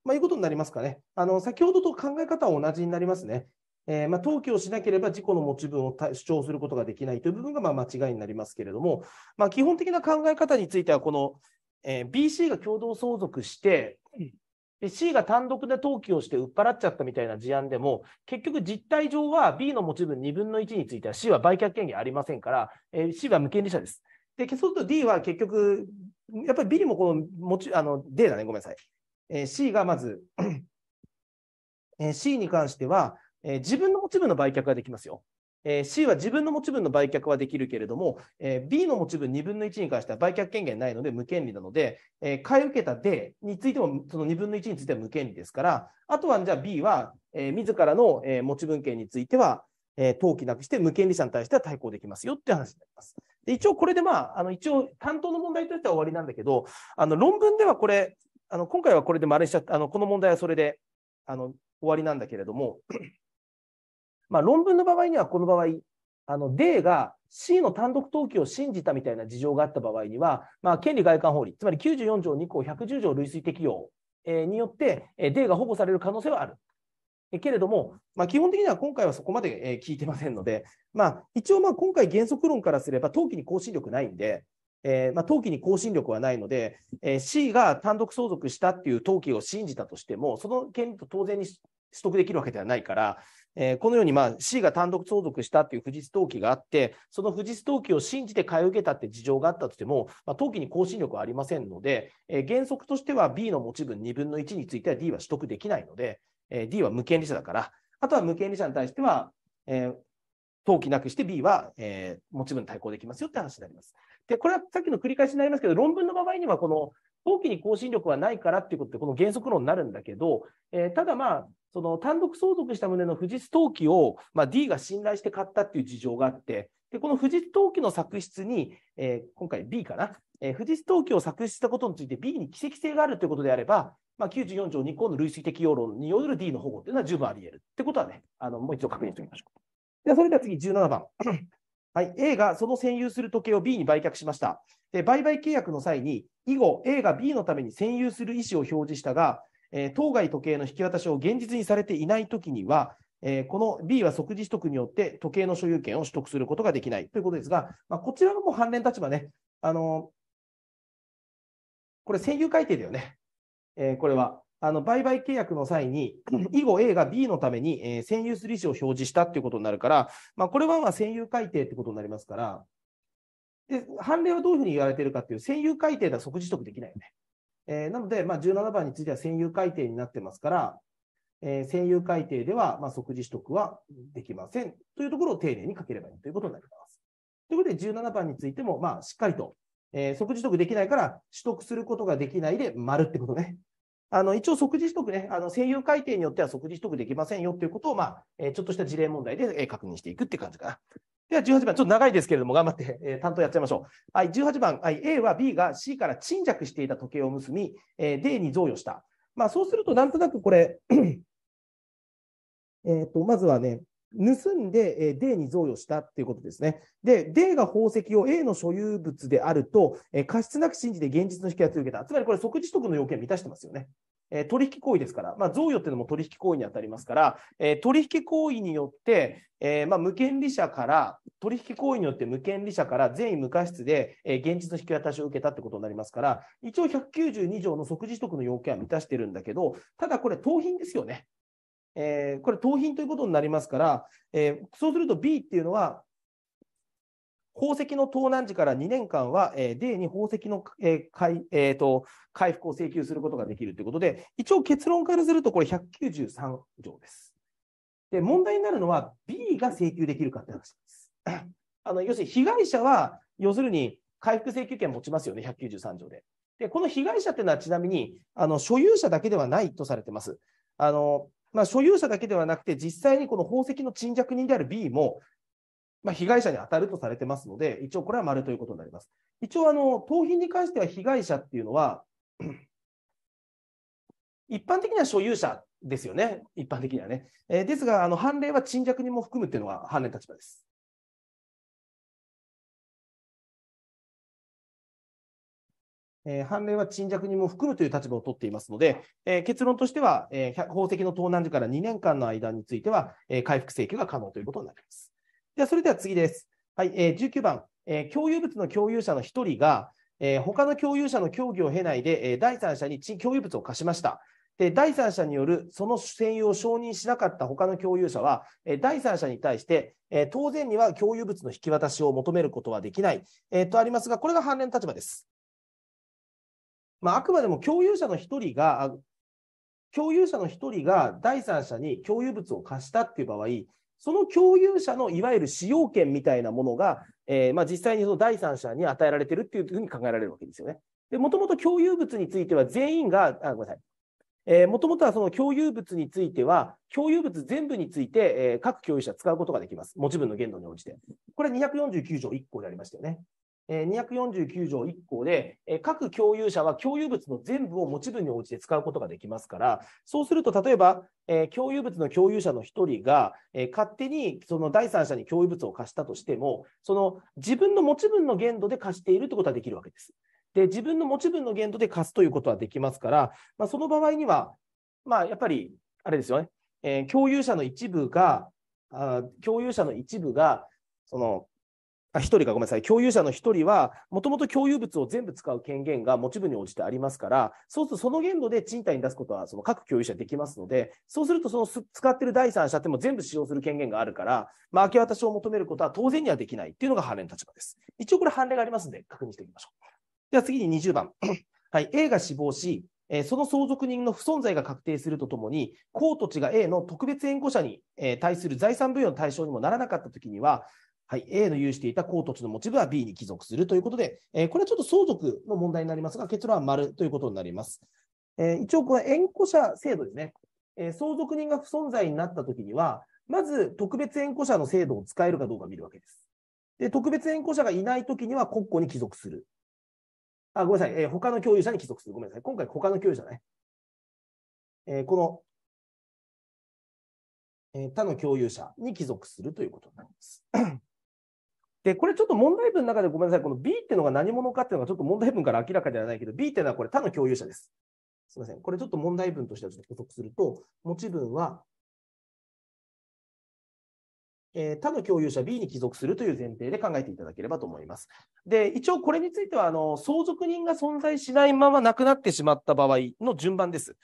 まあ、いうことになりますかね。あの先ほどと考え方は同じになりますね。えー、まあ、登記をしなければ事故の持ち分を主張することができないという部分がまあ間違いになりますけれども、まあ、基本的な考え方については、この、えー、BC が共同相続して、で C が単独で登記をして売っ払っちゃったみたいな事案でも、結局実態上は B の持ち分2分の1については C は売却権限ありませんから、えー、C は無権利者です。で、そうすると D は結局、やっぱりビリもこの持ち、あの、D だね、ごめんなさい。えー、C がまず、えー、C に関しては、えー、自分の持ち分の売却ができますよ。えー、C は自分の持ち分の売却はできるけれども、えー、B の持ち分2分の1に関しては売却権限ないので無権利なので、えー、買い受けた D についても、その2分の1については無権利ですから、あとはじゃあ B は、えー、自らの、えー、持ち分権については、えー、登記なくして無権利者に対しては対抗できますよっていう話になります。で一応これでまあ、あの一応担当の問題としては終わりなんだけど、あの論文ではこれ、あの今回はこれで丸にしちゃあのこの問題はそれであの終わりなんだけれども、まあ、論文の場合には、この場合、あの D が C の単独登記を信じたみたいな事情があった場合には、まあ、権利外観法律、つまり94条2項110条類推適用によって、D が保護される可能性はある。けれども、まあ、基本的には今回はそこまで聞いてませんので、まあ、一応まあ今回原則論からすれば、登記に更新力ないんで、えー、まあ、登記に更新力はないので、えー、C が単独相続したっていう登記を信じたとしても、その権利と当然に取得できるわけではないから、えー、このように、まあ、C が単独相続したという富士登記があって、その富士登記を信じて買い受けたって事情があったとしても、まあ、登記に更新力はありませんので、えー、原則としては B の持ち分2分の1については D は取得できないので、えー、D は無権利者だから、あとは無権利者に対しては、えー、登記なくして B は、えー、持ち分対抗できますよって話になります。で、これはさっきの繰り返しになりますけど、論文の場合には、この登記に更新力はないからっていうことで、この原則論になるんだけど、えー、ただまあ、その単独相続した旨の富士陶器を、まあ、D が信頼して買ったっていう事情があって、でこの富士陶器の作出に、えー、今回 B かな、えー、富士陶器を作出したことについて B に奇跡性があるということであれば、まあ、94条2項の累積的要論による D の保護というのは十分あり得るってことはね、あのもう一度確認しておきましょう。でそれでは次、17番。はい、A がその占有する時計を B に売却しました。で売買契約の際に、以後、A が B のために占有する意思を表示したが、え当該時計の引き渡しを現実にされていないときには、えこの B は即時取得によって時計の所有権を取得することができないということですが、まあ、こちらも反連立場ね、あのこれ、占有改定だよね、えこれは。あの売買契約の際に、以後 A が B のために、え占有する意思を表示したということになるから、まあ、これはまあ占有改定ということになりますから、で判例はどういうふうに言われているかっていう、占有改定では即時取得できないよね。えー、なので、まあ、17番については占有改定になってますから、えー、占有改定では、まあ、即時取得はできませんというところを丁寧に書ければいいということになります。ということで、17番についても、まあ、しっかりと、えー、即時取得できないから、取得することができないで、丸ってことね。あの一応、即時取得ね、あの声優改定によっては即時取得できませんよということを、まあえちょっとした事例問題で確認していくって感じかな。では18番、ちょっと長いですけれども、頑張って、えー、担当やっちゃいましょう。はい、18番、はい、A は B が C から沈着していた時計を結び、えー、D に贈与した。まあ、そうすると、なんとなくこれえっと、まずはね、盗んで、えー、デーに贈与したっていうことですね。で、デーが宝石を A の所有物であると、えー、過失なく信じて現実の引き渡しを受けた。つまりこれ即時取得の要件満たしてますよね。え取引行為ですから、まあ、贈与っていうのも取引行為にあたりますから、え取引行為によって、えまあ、無権利者から、取引行為によって無権利者から善意無過失で、え現実の引き渡しを受けたってことになりますから、一応192条の即時取得の要件は満たしてるんだけど、ただこれ、盗品ですよね。えー、これ、盗品ということになりますから、えー、そうすると B っていうのは、宝石の盗難時から2年間は、えー、に宝石の、えー回えーと回復を請求することができるということで、一応結論からすると、これ193条です。で、問題になるのは B が請求できるかって話です。あの要するに被害者は、要するに回復請求権持ちますよね、193条で。で、この被害者っていうのはちなみに、あの所有者だけではないとされてます。あのまあ、所有者だけではなくて、実際にこの宝石の沈着人である B も、まあ、被害者に当たるとされてますので、一応これは丸ということになります。一応あの、盗品に関しては被害者っていうのは、一般的には所有者ですよね、一般的にはね。えー、ですが、あの判例は沈着人も含むっていうのが判例の立場です。えー、判例は沈弱にも含むという立場を取っていますので、えー、結論としては、えー、宝石の盗難時から2年間の間については、えー、回復請求が可能ということになります。では、それでは次です。はい、えー、19番、えー、共有物の共有者の1人が、えー、他の共有者の協議を経ないで、えー、第三者に共有物を貸しました。で第三者によるその占有を承認しなかった他の共有者は、え第三者に対して、え当然には共有物の引き渡しを求めることはできない、えー、とありますが、これが反連の立場です。まあ、あくまでも共有者の一人が、共有者の一人が第三者に共有物を貸したっていう場合、その共有者のいわゆる使用権みたいなものが、えー、まあ、実際にその第三者に与えられてるっていうふうに考えられるわけですよね。で、もともと共有物については全員が、あごめんなさい。えもともとはその共有物については、共有物全部について、えー、各共有者使うことができます。持ち分の限度に応じて。これ249条1項でありましたよね。249条1項で、各共有者は共有物の全部を持ち分に応じて使うことができますから、そうすると、例えば、共有物の共有者の1人が、勝手にその第三者に共有物を貸したとしても、その自分の持ち分の限度で貸しているということはできるわけです。で、自分の持ち分の限度で貸すということはできますから、まあ、その場合には、まあ、やっぱり、あれですよね、共有者の一部が、共有者の一部が、その、あ、一人かごめんなさい、共有者の一人は、もともと共有物を全部使う権限が持ち分に応じてありますから、そうするとその限度で賃貸に出すことはその各共有者できますので、そうするとその使ってる第三者っても全部使用する権限があるから、まあ、明け渡しを求めることは当然にはできないっていうのが判例の立場です。一応これ判例がありますんで、確認しておきましょう。では次に20番。はい、A が死亡し、えその相続人の不存在が確定するとともに、公土地が A の特別援護者に、え対する財産分与の対象にもならなかったときには、はい、A の有していた高突の持ち分は B に帰属するということで、えー、これはちょっと相続の問題になりますが、結論は丸ということになります。えー、一応、この縁故者制度ですね、えー、相続人が不存在になったときには、まず特別縁故者の制度を使えるかどうか見るわけです。で特別縁故者がいないときには国庫に帰属する。あ、ごめんなさい、えー、他の共有者に帰属する。ごめんなさい。今回、他の共有者ね。えー、この他の共有者に帰属するということになります。で、これちょっと問題文の中でごめんなさい、この B っていうのが何者かっていうのがちょっと問題文から明らかではないけど、B っていうのはこれ他の共有者です。すみません。これちょっと問題文としてはちょっと補足すると、持ち文は、えー、他の共有者 B に帰属するという前提で考えていただければと思います。で、一応これについては、あの、相続人が存在しないまま亡くなってしまった場合の順番です。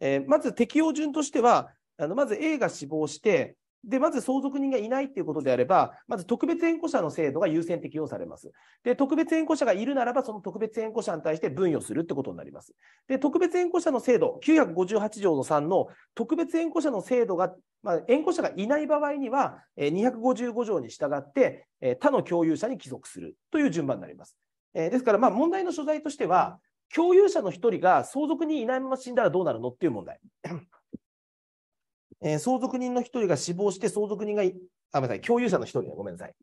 えー、まず適用順としては、あのまず A が死亡して、で、まず相続人がいないということであれば、まず特別援護者の制度が優先適用されます。で、特別援護者がいるならば、その特別援護者に対して分与するってことになります。で、特別援護者の制度、958条の3の特別援護者の制度が、まあ、者がいない場合には、255条に従って他の共有者に帰属するという順番になります。ですから、まあ、問題の所在としては、共有者の1人が相続人いないまま死んだらどうなるのっていう問題。えー、相続人の1人が死亡して、相続人が、あ、ごめんなさい、共有者の1人ごめんなさい。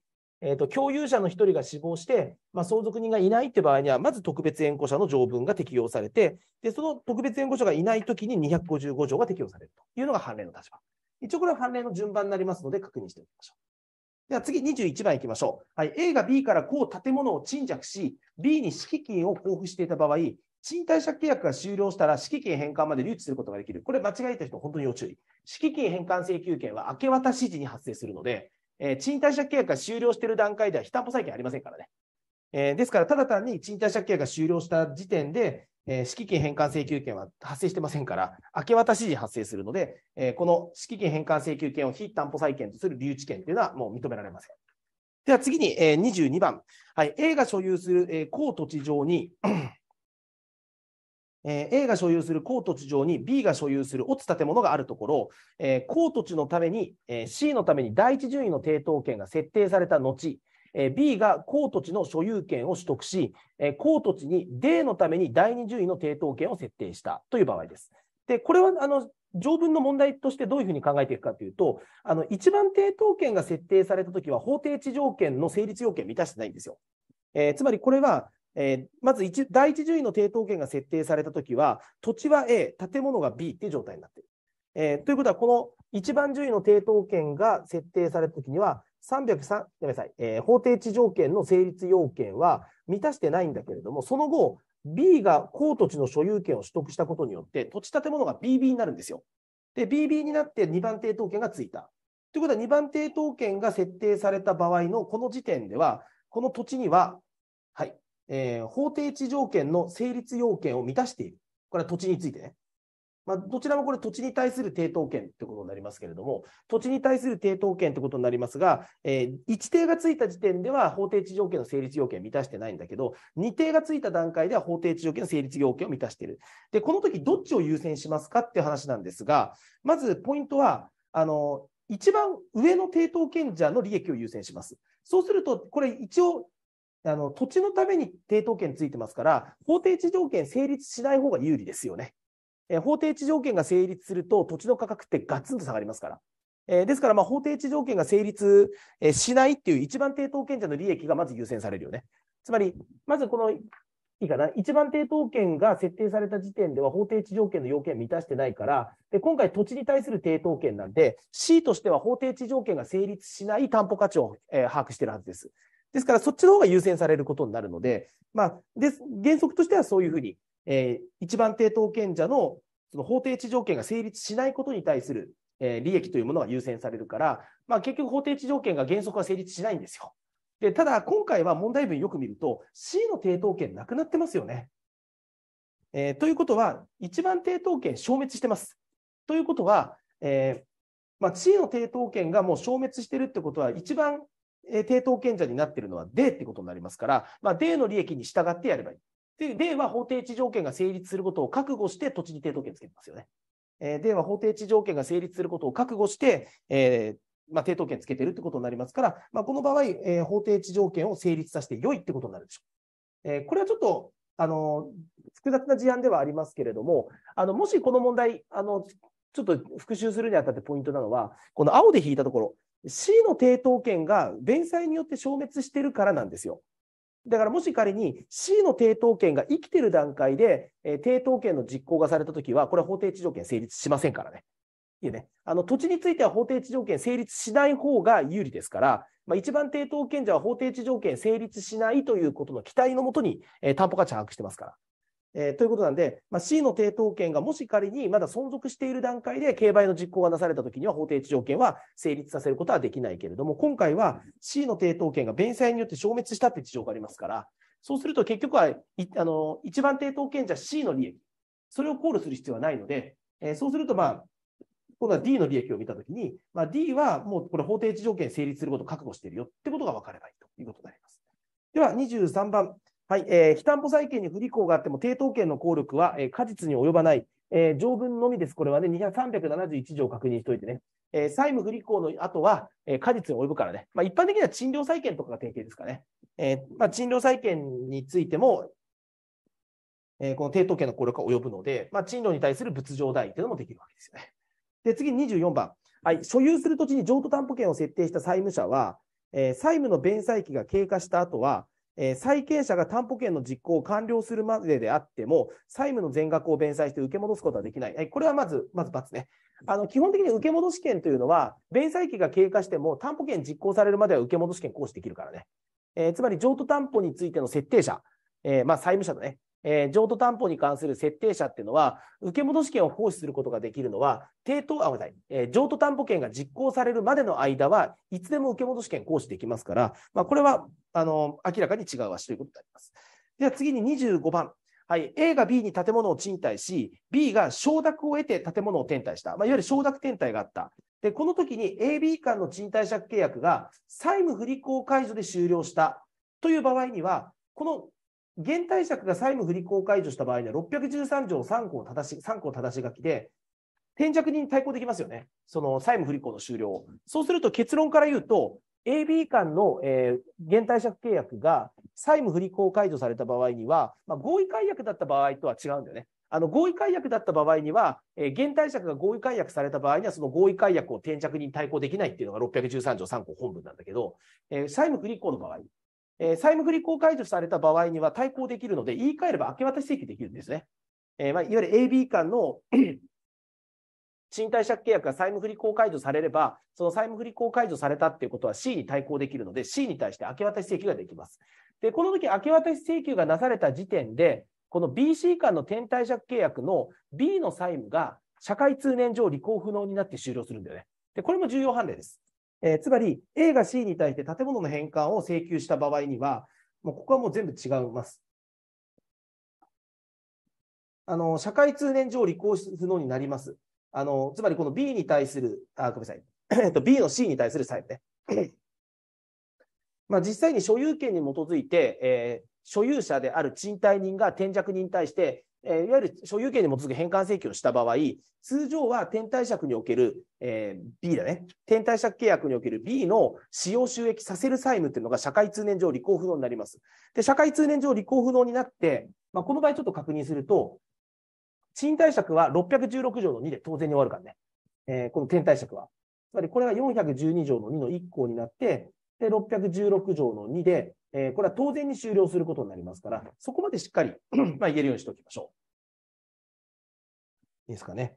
えーと、共有者の1人が死亡して、まあ、相続人がいないって場合には、まず特別援護者の条文が適用されて、でその特別援護者がいないときに255条が適用されるというのが判例の立場。一応これは判例の順番になりますので、確認しておきましょう。では次、21番いきましょう。はい、A が B からこう建物を賃借し、B に敷金を交付していた場合、賃貸借契約が終了したら、敷金返還まで留置することができる。これ間違えた人、本当に要注意。敷金返還請求権は明け渡し時に発生するので、えー、賃貸借契約が終了している段階では、非担保債権ありませんからね。えー、ですから、ただ単に賃貸借契約が終了した時点で、えー、敷金返還請求権は発生してませんから、明け渡し時発生するので、えー、この敷金返還請求権を非担保債権とする留置権というのはもう認められません。では次に、えー、22番、はい、A が所有する、えー、高土地上にえー、A が所有する高土地上に B が所有する落つ建物があるところ、えー、高土地のために、えー、C のために第一順位の抵当権が設定された後、えー、B が高土地の所有権を取得し、えー、高土地に D のために第二順位の抵当権を設定したという場合です。で、これはあの条文の問題としてどういうふうに考えていくかというと、あの一番抵当権が設定されたときは、法定地条件の成立要件を満たしてないんですよ。えー、つまりこれは、えー、まず第一順位の抵当権が設定されたときは、土地は A、建物が B っていう状態になっている。えー、ということは、この一番順位の抵当権が設定されたときには、303、やめなさい、えー、法定地条件の成立要件は満たしてないんだけれども、その後、B が高土地の所有権を取得したことによって、土地建物が BB になるんですよ。で、BB になって2番抵当権がついた。ということは、2番抵当権が設定された場合のこの時点では、この土地にはえー、法定地条件の成立要件を満たしている。これは土地についてね。まあ、どちらもこれ土地に対する抵当権ということになりますけれども、土地に対する抵当権ということになりますが、えー、1定がついた時点では法定地条件の成立要件を満たしてないんだけど、2定がついた段階では法定地条件の成立要件を満たしている。で、この時どっちを優先しますかっていう話なんですが、まずポイントは、あの、一番上の抵当権者の利益を優先します。そうすると、これ一応あの土地のために抵当権ついてますから、法定地条件成立しない方が有利ですよね。えー、法定地条件が成立すると、土地の価格ってガツンと下がりますから。えー、ですから、まあ、法定地条件が成立、えしないっていう一番抵当権者の利益がまず優先されるよね。つまり、まずこの、いいかな、一番抵当権が設定された時点では法定地条件の要件を満たしてないから、で今回土地に対する抵当権なんで、C としては法定地条件が成立しない担保価値を、えー、把握してるはずです。ですから、そっちの方が優先されることになるので、まあ、です、原則としてはそういうふうに、えー、一番抵当権者のその法定地条件が成立しないことに対する、えー、利益というものが優先されるから、まあ、結局法定地条件が原則は成立しないんですよ。で、ただ、今回は問題文よく見ると、C の抵当権なくなってますよね。えー、ということは、一番抵当権消滅してます。ということは、えーまあ、地位の抵当権がもう消滅してるってことは、一番抵当権者になってるのは税ってことになりますから、まあ、の利益に従ってやればいい。で、で、は法定地条件が成立することを覚悟して土地に抵当権つけてますよね。えー、は法定地条件が成立することを覚悟して、えー、まあ、抵当権つけてるってことになりますから、まあ、この場合、えー、法定地条件を成立させて良いってことになるでしょう。えー、これはちょっと、あの、複雑な事案ではありますけれども、あの、もしこの問題、あの、ちょっと復習するにあたってポイントなのは、この青で引いたところ、C の抵当権が弁済によって消滅してるからなんですよ。だからもし仮に C の抵当権が生きてる段階で、えー、抵当権の実行がされたときは、これは法定地上権成立しませんからね。いいね。あの、土地については法定地上権成立しない方が有利ですから、まあ、一番抵当権者は法定地上権成立しないということの期待のもとに、えー、担保価値把握してますから。えー、ということなんで、まあ、C の抵当権がもし仮にまだ存続している段階で競売の実行がなされたときには法定地条件は成立させることはできないけれども、今回は C の抵当権が弁済によって消滅したって事情がありますから、そうすると結局はあの一番抵当権者 C の利益、それを考慮する必要はないので、えー、そうすると、まあ、今度は D の利益を見たときに、まあ、D はもうこれ法定地条件成立することを覚悟しているよってことが分かればいいということになります。では23番、はい、えー、非担保債権に不履行があっても、抵当権の効力は、えー、果実に及ばない、えー、条文のみです。これはね、371条確認しておいてね。えー、債務不履行の後は、えー、果実に及ぶからね。まあ、一般的には賃料債権とかが典型ですかね。えーまあ、賃料債権についても、えー、この抵当権の効力が及ぶので、まあ、賃料に対する物上代というのもできるわけですよね。で、次24番。はい、所有する土地に譲渡担保権を設定した債務者は、えー、債務の弁済期が経過した後は、えー、債権者が担保権の実行を完了するまでであっても、債務の全額を弁済して受け戻すことはできない。はい、これはまず、まず×ね。あの基本的に受け戻し権というのは、弁済期が経過しても担保権実行されるまでは受け戻し権行使できるからね。えー、つまり、譲渡担保についての設定者、えー、まあ、債務者だね。えー、譲渡担保に関する設定者っていうのは、受け戻し権を行使することができるのは、抵当、あ、ごめんなさい、えー、譲渡担保権が実行されるまでの間は、いつでも受け戻し権行使できますから、まあ、これはあの明らかに違う足ということになります。では次に25番。はい、A が B に建物を賃貸し、B が承諾を得て建物を転貸した、まあ、いわゆる承諾転貸があった。で、この時に AB 間の賃貸借契約が債務不履行解除で終了したという場合には、この現貸借が債務不履行解除した場合には、613条3項正し、3項正し書きで、転着人に対抗できますよね。その債務不履行の終了を。そうすると結論から言うと、AB 間の、えー、現貸借契約が債務不履行解除された場合には、まあ、合意解約だった場合とは違うんだよね。あの合意解約だった場合には、えー、現貸借が合意解約された場合には、その合意解約を転着に対抗できないっていうのが613条3項本文なんだけど、えー、債務不履行の場合、え債務不履行解除された場合には対抗できるので、言い換えれば明け渡し請求できるんですね。えまあ、いわゆる AB 間の賃貸借契約が債務不履行解除されれば、その債務不履行解除されたっていうことは C に対抗できるので、C に対して明け渡し請求ができます。で、この時明け渡し請求がなされた時点で、この BC 間の転貸借契約の B の債務が社会通念上履行不能になって終了するんだよね。で、これも重要判例です。えー、つまり A が C に対して建物の返還を請求した場合には、もうここはもう全部違います。あの、社会通念上履行不能になります。あの、つまりこの B に対する、あ、ごめんなさい。えっと、B の C に対する債務ね。まあ、実際に所有権に基づいて、えー、所有者である賃貸人が転借人に対して、えー、いわゆる所有権に基づく返還請求をした場合、通常は転貸借における、えー、B だね、転貸借契約における B の使用収益させる債務っていうのが社会通念上履行不能になります。で、社会通念上履行不能になって、まあ、この場合ちょっと確認すると、賃貸借は616条の2で当然に終わるからね。えー、この天貸借は。つまりこれが412条の2の1項になって、で、616条の2で、えー、これは当然に終了することになりますから、そこまでしっかり まあ、言えるようにしておきましょう。いいですかね。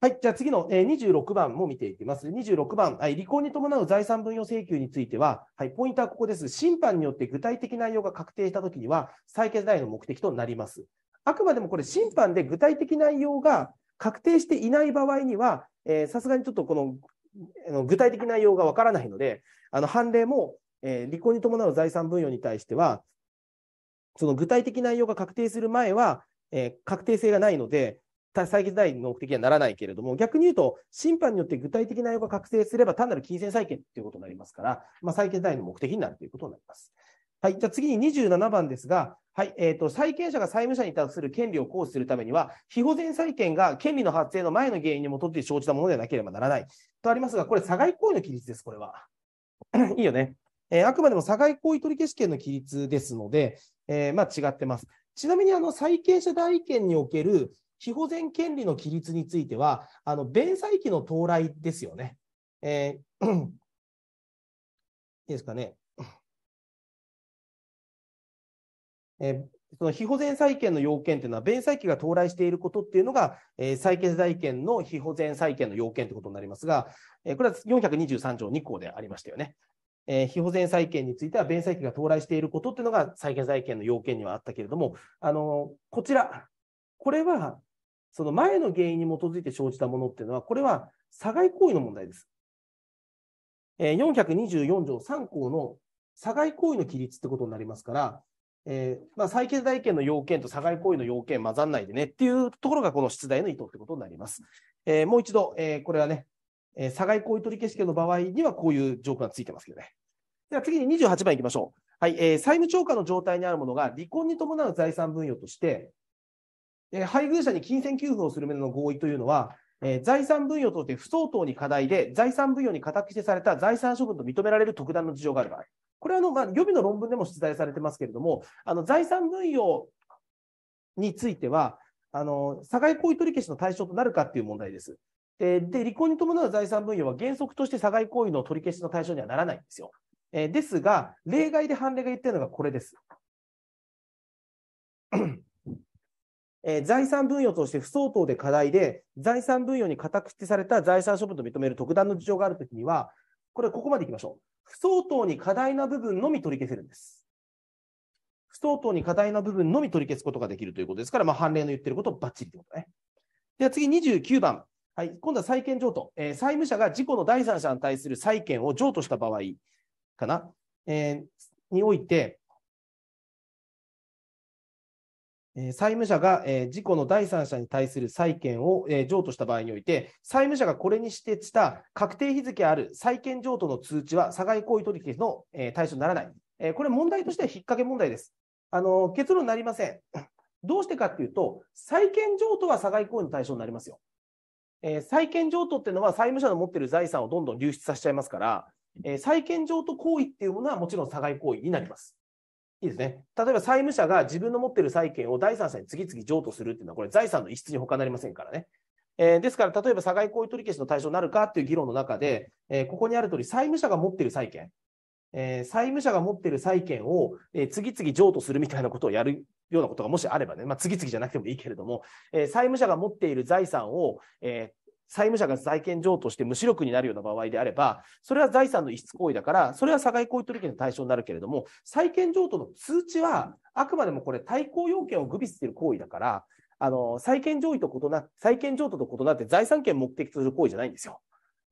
はい。じゃあ次の、え26番も見ていきます。26番、はい、離婚に伴う財産分与請求については、はい、ポイントはここです。審判によって具体的内容が確定したときには、採決代の目的となります。あくまでもこれ、審判で具体的内容が確定していない場合には、さすがにちょっとこのあの具体的内容がわからないので、あの判例も、えー、離婚に伴う財産分与に対しては、その具体的内容が確定する前は、えー、確定性がないので、再決済の目的にはならないけれども、逆に言うと、審判によって具体的内容が確定すれば、単なる金銭債権ということになりますから、まあ、再決済の目的になるということになります。はい、じゃあ次に27番ですが、はい、えっ、ー、と、債権者が債務者に対する権利を行使するためには、非保全債権が権利の発生の前の原因に基づいて生じたものでなければならない。とありますが、これ、差害行為の規律です、これは。いいよね。えー、あくまでも差害行為取消権の規律ですので、えー、まあ違ってます。ちなみに、あの、債権者代位権における非保全権利の規律については、あの、弁済期の到来ですよね。え いいですかね。えその非保全債権の要件というのは、弁済期が到来していることっていうのが、え債権債権の非保全債権の要件ということになりますが、えこれは423条2項でありましたよね。え非保全債権については、弁済期が到来していることっていうのが、債権債権の要件にはあったけれども、あのこちら、これは、その前の原因に基づいて生じたものっていうのは、これは差害行為の問題です。え424条3項の差害行為の規律ってことになりますから、えーまあ、債権代権の要件と社害行為の要件混ざんないでねっていうところがこの出題の意図ってことになります。えー、もう一度、えー、これはね、えー、社外行為取消権の場合にはこういう条款がついてますけどね。では次に28番いきましょう。はい、えー、債務超過の状態にあるものが離婚に伴う財産分与として、えー、配偶者に金銭給付をする旨の合意というのは、えー、財産分与等として不相当に課題で、財産分与に固く指定された財産処分と認められる特段の事情がある場合。これはあの、まあ、予備の論文でも出題されてますけれども、あの財産分与については、あの、社害行為取り消しの対象となるかっていう問題です。で、で離婚に伴う財産分与は原則として差害行為の取り消しの対象にはならないんですよ。えー、ですが、例外で判例が言ってるのがこれです。えー、財産分与として不相当で課題で、財産分与に固く指定された財産処分と認める特段の事情があるときには、これ、ここまでいきましょう。不相当に過大な部分のみ取り消せるんです。不相当に過大な部分のみ取り消すことができるということですから、まあ、判例の言ってることばっちりということね。では次、29番。はい、今度は債権譲渡、えー、債務者が事故の第三者に対する債権を譲渡した場合かな、えー、において、債務者が事故の第三者に対する債権を譲渡した場合において、債務者がこれに指定した確定日付ある債権譲渡の通知は、差害行為取引の対象にならない。これ、問題としては引っ掛け問題です。あの結論になりません。どうしてかっていうと、債権譲渡は差害行為の対象になりますよ。え債権譲渡っていうのは、債務者の持っている財産をどんどん流出させちゃいますから、え債権譲渡行為っていうものはもちろん差害行為になります。いいですね。例えば債務者が自分の持っている債権を第三者に次々譲渡するっていうのは、これ財産の一室に他なりませんからね。えー、ですから、例えば、差外行為取り消しの対象になるかっていう議論の中で、えー、ここにある通り、債務者が持っている債権、えー、債務者が持っている債権を、え次々譲渡するみたいなことをやるようなことがもしあればね、まあ、次々じゃなくてもいいけれども、え債務者が持っている財産を、え債務者が債権譲渡して無視力になるような場合であれば、それは財産の遺失行為だから、それは社外行為取引の対象になるけれども、債権譲渡の通知は、あくまでもこれ、対抗要件を具備している行為だから、あの債権譲渡と異な債権譲渡と異なって財産権を目的とする行為じゃないんですよ。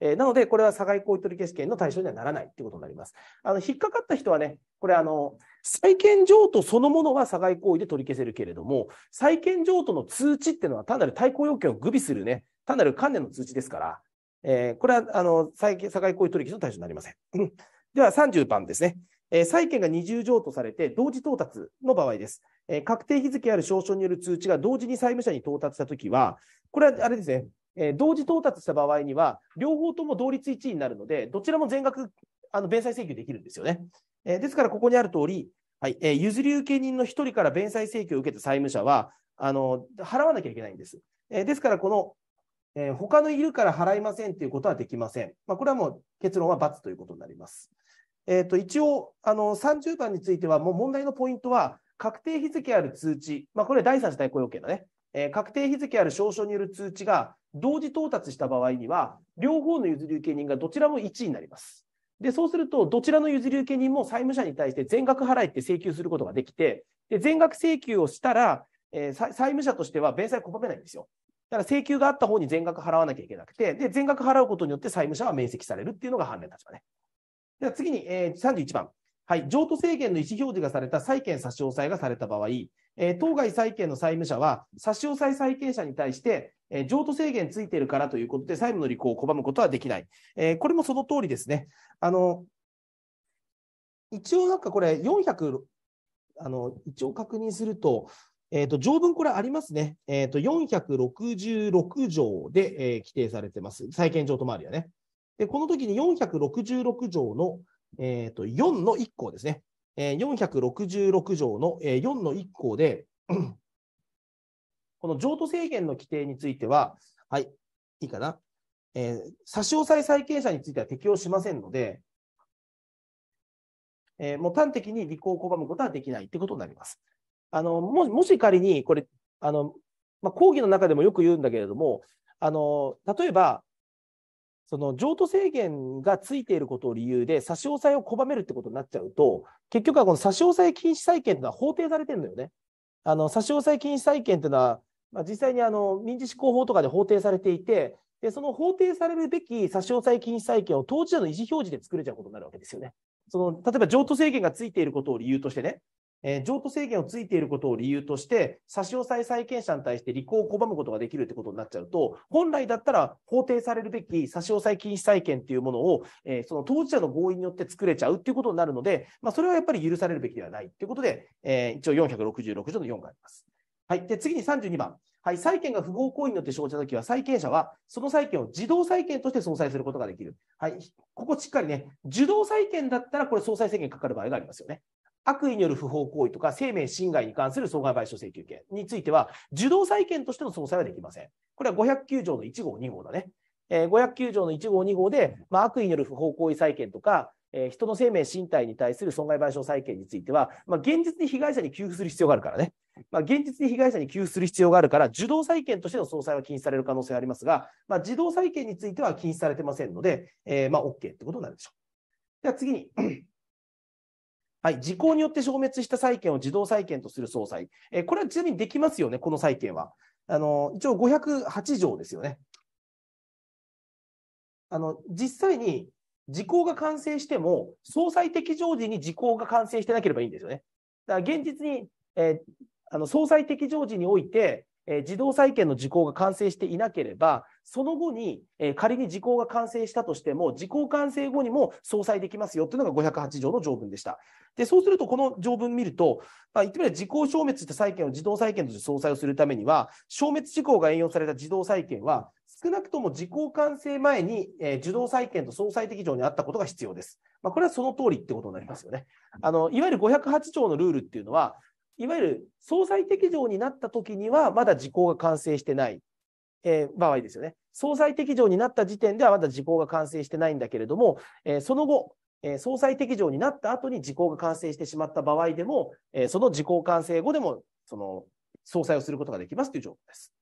えー、なので、これは社外行為取消権の対象にはならないということになります。あの引っかかった人はね、これあの、債権譲渡そのものは社外行為で取り消せるけれども、債権譲渡の通知っていうのは単なる対抗要件を具備するね、単なる関連の通知ですから、えー、これは、あの、債権、境行為取引の対象になりません。では、30番ですね。えー、債権が二重譲渡されて、同時到達の場合です。えー、確定日付ある証書による通知が同時に債務者に到達したときは、これはあれですね、えー、同時到達した場合には、両方とも同率1位になるので、どちらも全額あの弁済請求できるんですよね。えー、ですから、ここにある通り、はいえー、譲り受け人の1人から弁済請求を受けた債務者は、あの払わなきゃいけないんです。えー、ですから、このえー、他のいるから払いませんということはできません。まあ、これはもう結論は×ということになります。えー、と一応あの、30番については、もう問題のポイントは、確定日付ある通知、まあ、これは第三者代行要件だね、えー、確定日付ある証書による通知が同時到達した場合には、両方の譲り受け人がどちらも1位になります。で、そうすると、どちらの譲り受け人も債務者に対して全額払いって請求することができて、で全額請求をしたら、えー、債務者としては弁済を拒めないんですよ。だから請求があった方に全額払わなきゃいけなくて、で、全額払うことによって債務者は免責されるっていうのが判例立場ね。では次に、えー、31番。はい、譲渡制限の意思表示がされた債権差し押さえがされた場合、えー、当該債権の債務者は差し押さえ債権者に対して、えー、譲渡制限ついているからということで債務の履行を拒むことはできない。えー、これもその通りですね。あの一応なんかこれ400あの一応確認するとえーと、条文、これありますね、えーと、466条で、えー、規定されてます、債権上とあるよね。でこの時に466条の、えーと4の1項ですね、えー、466条の、えー、4の1項で、この譲渡制限の規定については、はい、いいかな、えー、差し押さえ債権者については適用しませんので、えー、もう端的に履行を拒むことはできないということになります。あのももし仮にこれあの、まあ、講義の中でもよく言うんだけれどもあの例えばその譲渡制限がついていることを理由で差し押さえを拒めるってことになっちゃうと結局はこの差し押さえ禁止債権というのは法定されてるのよね。あの差し押さえ禁止債権というのは、まあ、実際にあの民事執行法とかで法定されていてでその法定されるべき差し押さえ禁止債権を当事者の意思表示で作れちゃうことになるわけですよね。その例えば譲渡制限がついていることを理由としてねえー、譲渡制限をついていることを理由として、差し押さえ債権者に対して履行を拒むことができるということになっちゃうと、本来だったら法定されるべき差し押さえ禁止債権というものを、えー、その当事者の合意によって作れちゃうということになるので、まあ、それはやっぱり許されるべきではないということで、えー、一応466条の4があります。はい、で次に32番。はい、債権が不合行為によって生じたときは、債権者はその債権を自動債権として総裁することができる。はい、ここしっかりね、受動債権だったら、これ、総裁制限かかる場合がありますよね。悪意による不法行為とか生命侵害に関する損害賠償請求権については、受動債権としての相殺はできません。これは509条の1号、2号だね。えー、509条の1号、2号で、まあ、悪意による不法行為債権とか、えー、人の生命、身体に対する損害賠償債権については、まあ、現実に被害者に給付する必要があるからね。まあ、現実に被害者に給付する必要があるから、受動債権としての相殺は禁止される可能性がありますが、まあ、自動債権については禁止されてませんので、えー、まあ OK ってことになるでしょう。では次にはい、時効によって消滅した債権を自動債権とする総裁、えー、これはちなみにできますよね、この債権は。あの一応508条ですよね。あの実際に時効が完成しても、総裁的常時に時効が完成してなければいいんですよね。だから現実に、えー、あの総裁的常時において、え自動債権の時効が完成していなければ、その後に、え仮に時効が完成したとしても、時効完成後にも相殺できますよというのが508条の条文でした。で、そうすると、この条文見ると、まあ、言ってみれば時効消滅した債権を自動債権として相殺をするためには、消滅時効が援用された自動債権は、少なくとも時効完成前に、えー、受動債権と相殺的条にあったことが必要です。まあ、これはその通りってことになりますよね。あのいわゆる508条のルールっていうのは、いわゆる総裁適場になった時には、まだ時効が完成してない、えー、場合ですよね。総裁適場になった時点ではまだ時効が完成してないんだけれども、えー、その後、えー、総裁適場になった後に時効が完成してしまった場合でも、えー、その時効完成後でも、その、総裁をすることができますという状況です。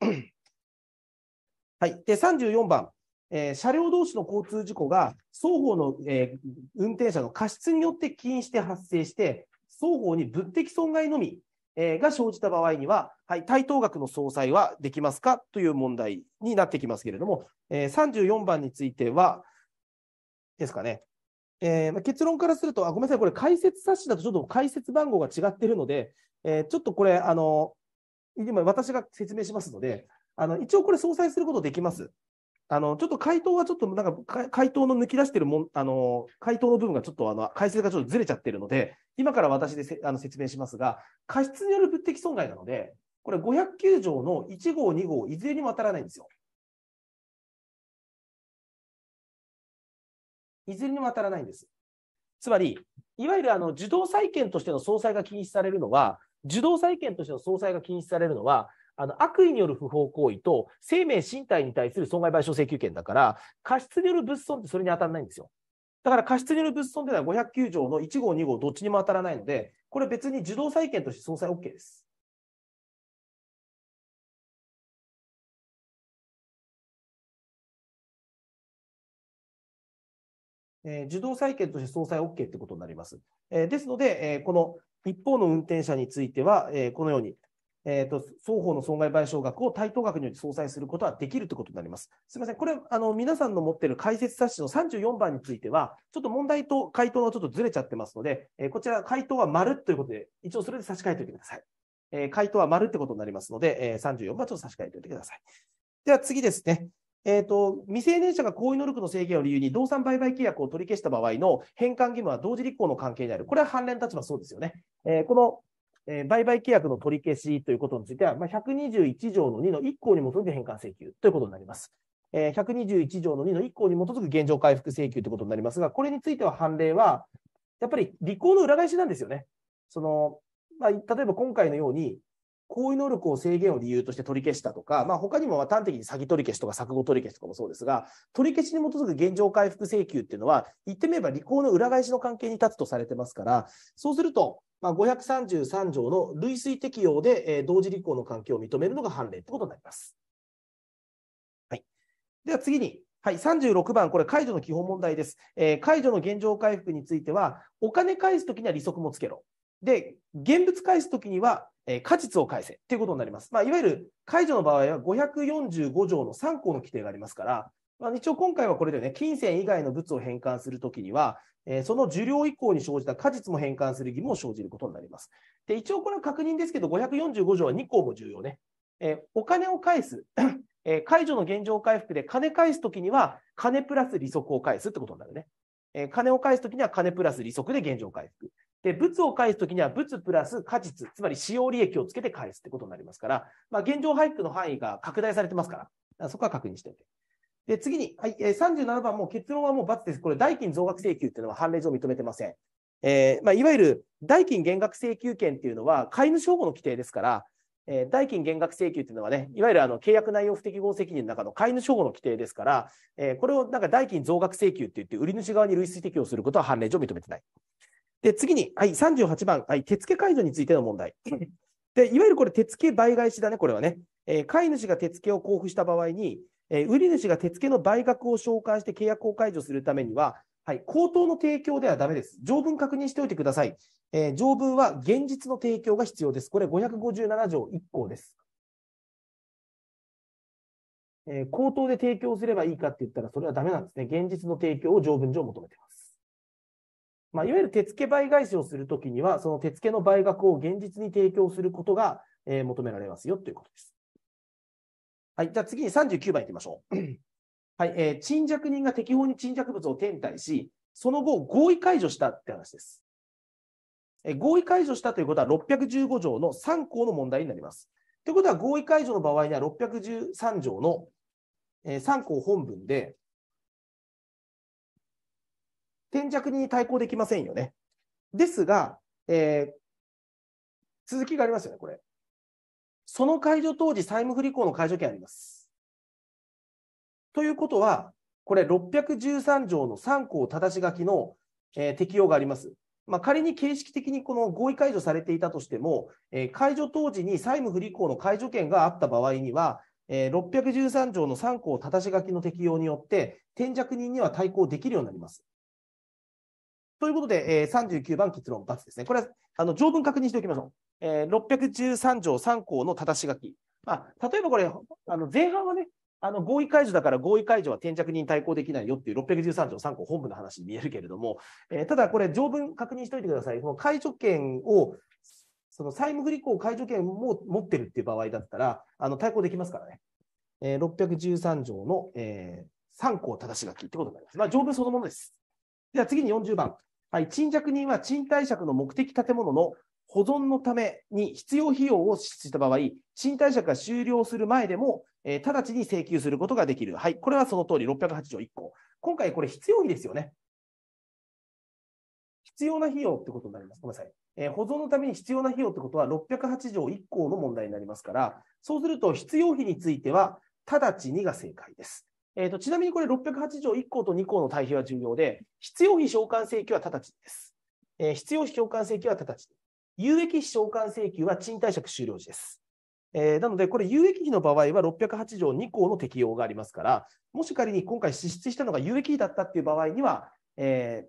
はい。で、34番。えー、車両同士の交通事故が双方の、えー、運転者の過失によって起因して発生して、双方に物的損害のみ、えー、が生じた場合には、はい、対等額の総裁はできますかという問題になってきますけれども、えー、34番については、ですかね、えー、ま結論からするとあ、ごめんなさい、これ、解説冊子だとちょっと解説番号が違ってるので、えー、ちょっとこれ、あの今私が説明しますので、あの一応これ、相殺することできます。あの、ちょっと回答はちょっとなんか、回答の抜き出してるもん、あの、回答の部分がちょっとあの、解説がちょっとずれちゃってるので、今から私でせあの説明しますが、過失による物的損害なので、これ509条の1号、2号、いずれにも当たらないんですよ。いずれにも当たらないんです。つまり、いわゆるあの、受動債権としての総裁が禁止されるのは、受動債権としての総裁が禁止されるのは、あの悪意による不法行為と生命、身体に対する損害賠償請求権だから、過失による物損ってそれに当たらないんですよ。だから過失による物損というのは509条の1号、2号、どっちにも当たらないので、これ別に受動債権として総裁 OK です。えー、受動債権として総裁 OK ということになります。えー、ですので、えー、この一方の運転者については、えー、このようにえーと、双方の損害賠償額を対等額により相殺することはできるということになります。すみません、これあの、皆さんの持っている解説冊子の34番については、ちょっと問題と回答がちょっとずれちゃってますので、えー、こちら、回答は丸ということで、一応それで差し替えておいてください。えー、回答は丸ってことになりますので、えー、34番ちょっと差し替えておいてください。では次ですね。えーと、未成年者が行為能力の制限を理由に動産売買契約を取り消した場合の返還義務は同時立候の関係である、これは反連立場そうですよね。えー、このえー、売買契約の取り消しということについては、まあ、121条の2の1項に基づいて返還請求ということになります。えー、121条の2の1項に基づく現状回復請求ということになりますが、これについては判例は、やっぱり履行の裏返しなんですよね。そのまあ、例えば今回のように、行為能力を制限を理由として取り消したとか、まあ、他にも端的に詐欺取り消しとか錯誤取り消しとかもそうですが、取り消しに基づく現状回復請求っていうのは、言ってみれば履行の裏返しの関係に立つとされてますから、そうすると、まあ、533条の類推適用で、えー、同時履行の関係を認めるのが判例ということになります。はい、では次に、はい、36番、これ、解除の基本問題です、えー、解除の現状回復については、お金返すときには利息もつけろ。で、現物返すときには、えー、果実を返せということになります。まあ、いわゆる解除の場合は545条の3項の規定がありますから、まあ、一応今回はこれでね、金銭以外の物を返還するときには、その受領以降に生じた果実も返還する義務を生じることになります。で一応これは確認ですけど、545条は2項も重要ね。えお金を返す、え解除の現状回復で金返すときには、金プラス利息を返すってことになるね。え金を返すときには金プラス利息で現状回復。で、物を返すときには物プラス果実、つまり使用利益をつけて返すってことになりますから、まあ、現状回復の範囲が拡大されてますから、そこは確認しておいて。で、次に、はい、えー、37番、もう結論はもう×です。これ、代金増額請求っていうのは判例上認めてません。えー、まあ、いわゆる代金減額請求権っていうのは、買い主保護の規定ですから、えー、代金減額請求っていうのはね、いわゆるあの契約内容不適合責任の中の買い主保護の規定ですから、えー、これをなんか代金増額請求って言って、売り主側に類推適用することは判例上認めてない。で、次に、はい、38番、はい、手付解除についての問題。で、いわゆるこれ、手付倍返しだね、これはね。えー、い主が手付を交付した場合に、えー、売り主が手付けの売額を紹介して契約を解除するためには、はい、口頭の提供ではだめです。条文確認しておいてください。えー、条文は現実の提供が必要です。これ557条1項です。えー、口頭で提供すればいいかって言ったら、それはだめなんですね。現実の提供を条文上求めています。まあ、いわゆる手付け倍返しをするときには、その手付けの倍額を現実に提供することが、えー、求められますよということです。はい、じゃあ次に39番いきましょう。はい、えー、沈着人が適法に沈着物を転退し、その後合意解除したって話です。えー、合意解除したということは615条の3項の問題になります。ということは合意解除の場合には613条の、えー、3項本文で、転着人に対抗できませんよね。ですが、えー、続きがありますよね、これ。その解除当時、債務不履行の解除権あります。ということは、これ、613条の3項ただし書きの、えー、適用があります。まあ、仮に形式的にこの合意解除されていたとしても、えー、解除当時に債務不履行の解除権があった場合には、えー、613条の3項ただし書きの適用によって、転弱人には対抗できるようになります。ということで、えー、39番結論×ですね。これはあの条文確認しておきましょう。えー、613条3項の正し書き。まあ、例えばこれ、あの前半はね、あの合意解除だから合意解除は転着に対抗できないよっていう613条3項本部の話に見えるけれども、えー、ただこれ、条文確認しておいてください。この解除権を、その債務不履行解除権も持ってるっていう場合だったら、あの対抗できますからね。えー、613条の、えー、3項正し書きってことになります。まあ、条文そのものです。では次に40番。はい、賃借人は賃貸借の目的建物の保存のために必要費用を支出した場合、賃貸借が終了する前でも、えー、直ちに請求することができる。はい、これはその通り、608条1項。今回、これ必要費ですよね。必要な費用ってことになります。ごめんなさい。えー、保存のために必要な費用ってことは、608条1項の問題になりますから、そうすると、必要費については、直ちにが正解です。えーと、ちなみにこれ608条1項と2項の対比は重要で、必要費償還請求は直ちにです。えー、必要費償還請求は直ちに。有益費償還請求は賃貸借終了時です。えー、なので、これ、有益費の場合は608条2項の適用がありますから、もし仮に今回支出したのが有益費だったっていう場合には、え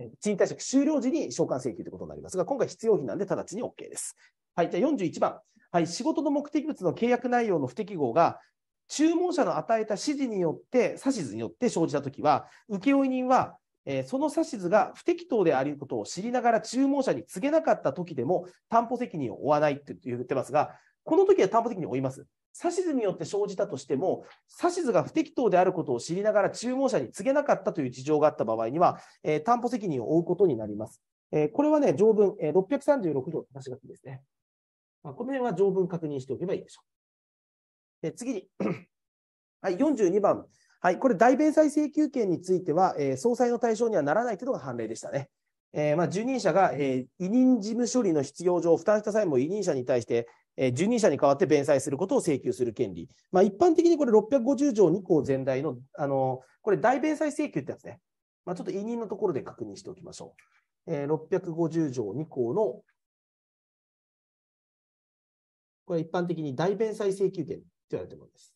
ー、賃貸借終了時に償還請求ということになりますが、今回必要費なんで直ちに OK です。はい、じゃあ41番。はい、仕事の目的物の契約内容の不適合が、注文者の与えた指示によって、指図によって生じたときは、請負人はえー、その指図が不適当であることを知りながら注文者に告げなかった時でも担保責任を負わないって言ってますが、この時は担保責任を負います。指図によって生じたとしても、指図が不適当であることを知りながら注文者に告げなかったという事情があった場合には、えー、担保責任を負うことになります。えー、これはね、条文、えー、636条話が書きですね。まあ、この辺は条文確認しておけばいいでしょう。で次に、はい、42番、はい、これ、大弁済請求権については、えー、総裁の対象にはならないというのが判例でしたね。えー、まあ、受任者が、えー、委任事務処理の必要上、負担した際も委任者に対して、えー、受任者に代わって弁済することを請求する権利。まあ、一般的にこれ、650条2項全体の、あのこれ、大弁済請求ってやつね。まあ、ちょっと委任のところで確認しておきましょう。えー、650条2項の、これ、一般的に大弁済請求権と言われているものです。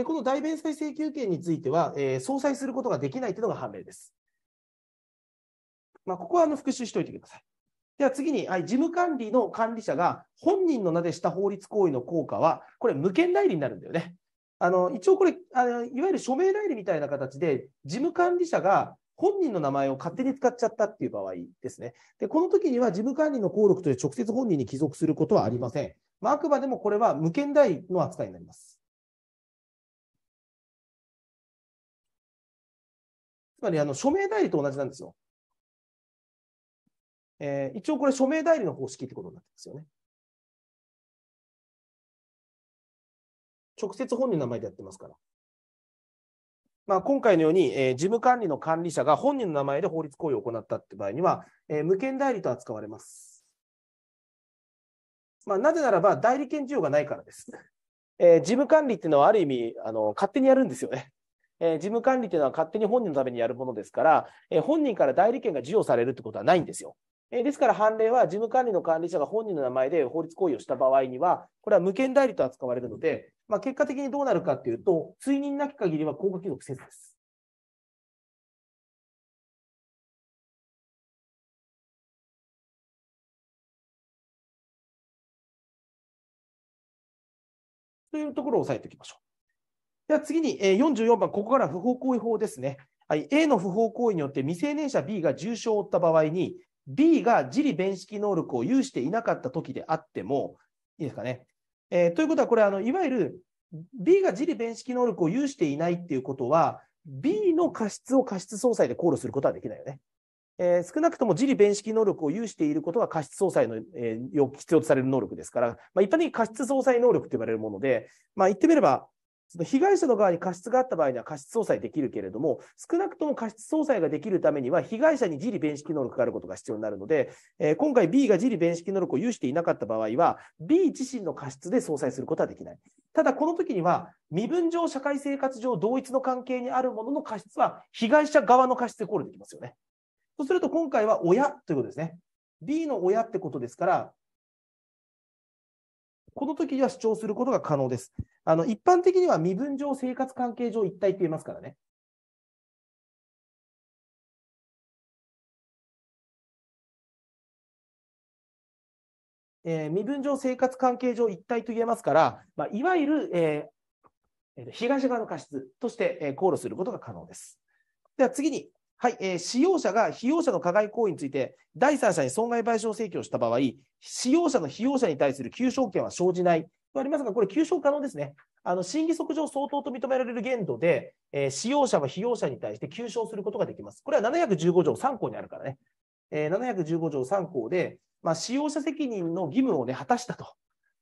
で、この代弁済請求権については、えー、相殺することができないというのが判明です。まあ、ここはあの復習しておいてください。では次に、はい、事務管理の管理者が本人の名でした法律行為の効果は、これ、無権代理になるんだよね。あの一応これあの、いわゆる署名代理みたいな形で、事務管理者が本人の名前を勝手に使っちゃったっていう場合ですね。で、この時には事務管理の効力という直接本人に帰属することはありません。まあ、あくまでもこれは無権代理の扱いになります。つまりあの署名代理と同じなんですよ。えー、一応これ署名代理の方式ってことになってますよね。直接本人の名前でやってますから。まあ、今回のように、えー、事務管理の管理者が本人の名前で法律行為を行ったって場合には、えー、無権代理と扱われます。まあ、なぜならば代理権需要がないからです。えー、事務管理っていうのはある意味あの勝手にやるんですよね。えー、事務管理というのは勝手に本人のためにやるものですから、えー、本人から代理権が授与されるということはないんですよ。えー、ですから判例は事務管理の管理者が本人の名前で法律行為をした場合には、これは無権代理と扱われるので、まあ、結果的にどうなるかというと、追認なき限りは効果記録せずです。というところを押さえておきましょう。では次に、え44番、ここから不法行為法ですね。はい、A の不法行為によって未成年者 B が重傷を負った場合に、B が自利弁識能力を有していなかった時であっても、いいですかね。えー、ということは、これあの、いわゆる B が自利弁識能力を有していないっていうことは、B の過失を過失相殺で考慮することはできないよね。えー、少なくとも自利弁識能力を有していることは過失相殺の、えー、必要とされる能力ですから、まあ、一般的に過失相殺能力と呼ばれるもので、まあ、言ってみれば、その被害者の側に過失があった場合には過失相殺できるけれども、少なくとも過失相殺ができるためには、被害者に自利弁識能力があることが必要になるので、えー、今回 B が自利弁識能力を有していなかった場合は、B 自身の過失で相殺することはできない。ただ、この時には、身分上、社会生活上、同一の関係にあるものの過失は、被害者側の過失で考慮できますよね。そうすると、今回は親ということですね。B の親ってことですから、この時は主張することが可能です。あの一般的には身分上、生活関係上一体って言いますからね。えー、身分上、生活関係上一体と言えますから、まあ、いわゆる、えー、被害者側の過失として、えー、考慮することが可能です。では次に、はい、えー、使用者が被用者の加害行為について、第三者に損害賠償請求をした場合、使用者の被用者に対する求償権は生じないとありますが、これ、求償可能ですね。あの審議則上、相当と認められる限度で、えー、使用者は被用者に対して求償することができます。これは715条3項にあるからね。えー、715条3項で、まあ、使用者責任の義務を、ね、果たしたと。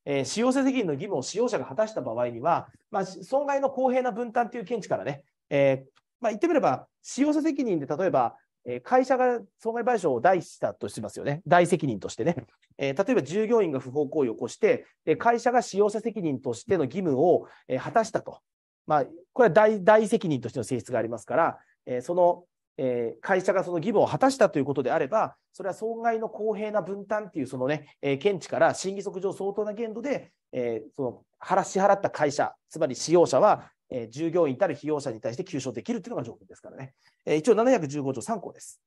えー、使用者責任の義務を使用者が果たした場合には、まあ、損害の公平な分担という見地からね、えー、まあ、言ってみれば、使用者責任で例えば、え会社が損害賠償を代したとしますよね、大責任としてね、えー、例えば従業員が不法行為を起こして、で会社が使用者責任としての義務を、え果たしたと、まあ、これは大責任としての性質がありますから、えその、え会社がその義務を果たしたということであれば、それは損害の公平な分担っていう、そのね、え見地から審議則上相当な限度で、えその支払った会社、つまり使用者はえー、従業員たる被用者に対して求償できるというのが条件ですからね。えー、一応715条3項です。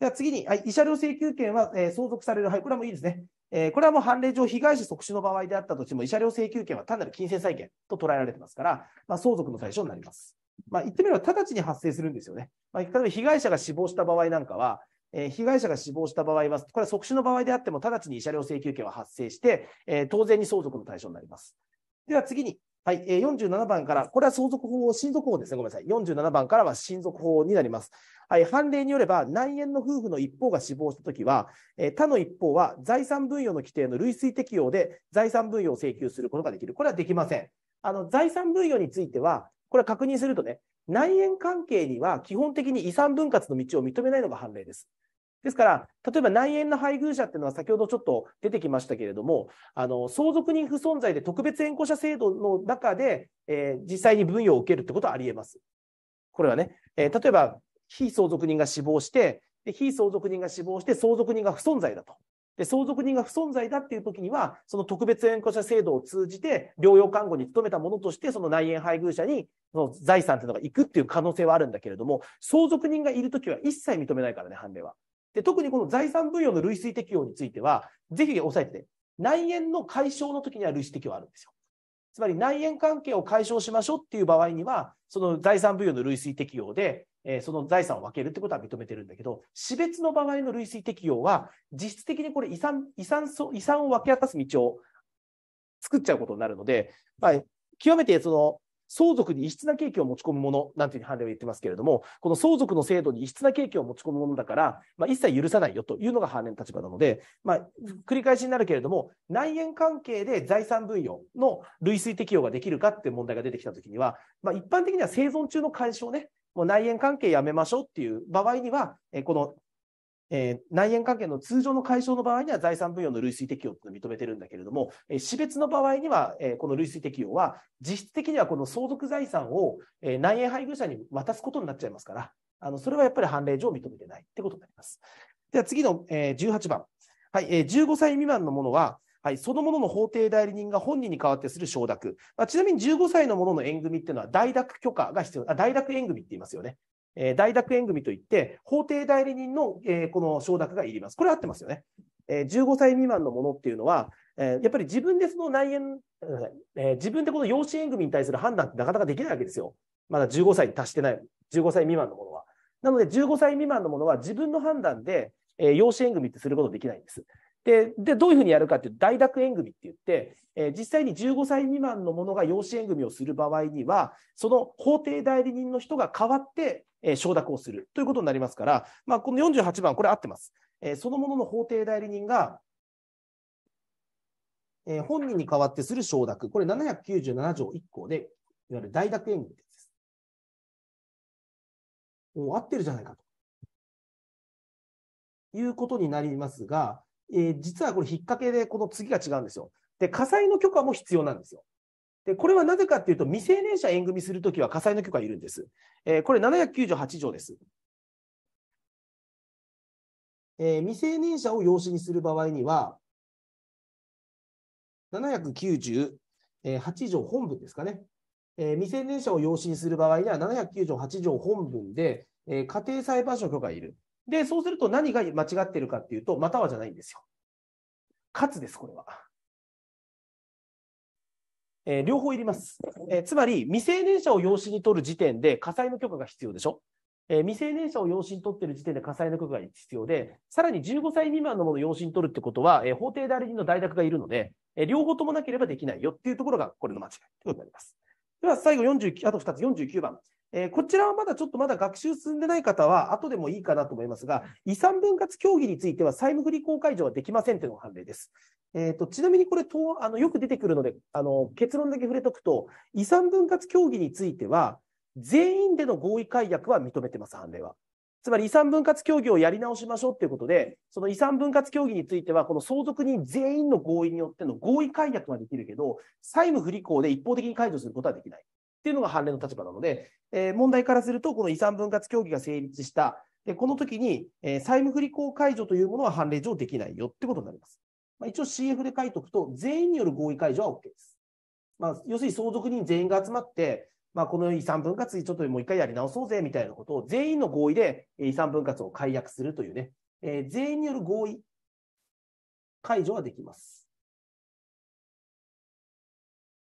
では次に、はい、慰謝料請求権は、えー、相続される、はい、これはもういいですね。えー、これはもう判例上、被害者即死の場合であったとしても、慰謝料請求権は単なる金銭債権と捉えられてますから、まあ、相続の対象になります。まあ、言ってみれば直ちに発生するんですよね。まあ、例えば被害者が死亡した場合なんかは、えー、被害者が死亡した場合は、これは即死の場合であっても、直ちに慰謝料請求権は発生して、えー、当然に相続の対象になります。では次に、はい、えー、47番から、これは相続法、親族法ですね、ごめんなさい。47番からは親族法になります。はい、判例によれば、内縁の夫婦の一方が死亡したときは、え他の一方は財産分与の規定の類推適用で財産分与を請求することができる。これはできません。あの財産分与については、これは確認するとね、内縁関係には基本的に遺産分割の道を認めないのが判例です。ですから、例えば内縁の配偶者っていうのは先ほどちょっと出てきましたけれども、あの相続人不存在で特別縁故者制度の中で、えー、実際に分与を受けるってことはありえます。これはね、えー、例えば非相続人が死亡してで、非相続人が死亡して相続人が不存在だと。で、相続人が不存在だっていう時には、その特別縁故者制度を通じて、療養看護に努めたものとして、その内縁配偶者に、その財産っていうのが行くっていう可能性はあるんだけれども、相続人がいるときは一切認めないからね、判例は。で特にこの財産分与の類推適用については、ぜひ押さえてて、内縁の解消の時には類推適用あるんですよ。つまり内縁関係を解消しましょうっていう場合には、その財産分与の類推適用で、えー、その財産を分けるってことは認めてるんだけど、私別の場合の類推適用は、実質的にこれ遺産遺産遺産を分け渡す道を作っちゃうことになるので、まあ、極めてその相続に異質な経期を持ち込むものなんていう判例を言ってますけれども、この相続の制度に異質な経期を持ち込むものだから、まあ、一切許さないよというのが判例の立場なので、まあ、繰り返しになるけれども、内縁関係で財産分与の類推適用ができるかって問題が出てきたときには、まあ、一般的には生存中の解消ね、もう内縁関係やめましょうっていう場合には、このえー、内縁関係の通常の解消の場合には財産分与の類推適用というのを認めてるんだけれども、えー、死別の場合には、えー、この類推適用は、実質的にはこの相続財産を、え内縁配偶者に渡すことになっちゃいますから、あのそれはやっぱり判例上認めてないってことになります。では次の、え18番、はいえ15歳未満のものは、はい、そのものの法定代理人が本人に代わってする承諾、まあ、ちなみに15歳のものの縁組っていうのは、代諾許可が必要、代諾縁組って言いますよね。え大学縁組といって、法定代理人の、えー、この承諾がいります。これ合ってますよね。えー、15歳未満のものっていうのは、えー、やっぱり自分でその内縁、えー、自分でこの養子縁組に対する判断ってなかなかできないわけですよ。まだ15歳に達してない、15歳未満のものは。なので、15歳未満のものは自分の判断で、えー、養子縁組ってすることできないんです。で、でどういうふうにやるかっていうと、大学縁組って言って、えー、実際に15歳未満のものが養子縁組をする場合には、その法定代理人の人が代わって、え承諾をするということになりますから、まあ、この48番、これ合ってます。えそのものの法定代理人が、え本人に代わってする承諾、これ797条1項で、いわゆる代諾援軍です。もう合ってるじゃないかと。いうことになりますが、えー、実はこれ、引っ掛けで、この次が違うんですよ。で、火災の許可も必要なんですよ。で、これはなぜかっていうと、未成年者縁組するときは火災の許可いるんです。えー、これ798条です。えー、未成年者を養子にする場合には、798条本文ですかね。えー、未成年者を養子にする場合には、798条本文で、えー、家庭裁判所許可がいる。で、そうすると何が間違ってるかっていうと、またはじゃないんですよ。かつです、これは。えー、両方いります、えー、つまり未成年者を養子に取る時点で火災の許可が必要でしょ、えー、未成年者を養子に取ってる時点で火災の許可が必要で、さらに15歳未満のものを養子に取るってことは、え法定代理人の代諾がいるので、え両方ともなければできないよっていうところがこれの間違いということになります。では最後49、あと2つ、49番。えー、こちらはまだちょっとまだ学習進んでない方は、後でもいいかなと思いますが、遺産分割協議については債務不履行解除はできませんというのが判例です。えーと、とちなみにこれとあの、よく出てくるのであの、結論だけ触れとくと、遺産分割協議については、全員での合意解約は認めてます、判例は。つまり遺産分割協議をやり直しましょうということで、その遺産分割協議については、この相続人全員の合意によっての合意解約はできるけど、債務不履行で一方的に解除することはできない。っていうのが判例の立場なので、えー、問題からすると、この遺産分割協議が成立した、でこの時に、えー、債務不履行解除というものは判例上できないよってことになります。まあ、一応 CF で書いておくと、全員による合意解除は OK です。まあ、要するに相続人全員が集まって、まあ、この遺産分割、ちょっともう一回やり直そうぜみたいなことを、全員の合意で遺産分割を解約するというね、えー、全員による合意解除はできます。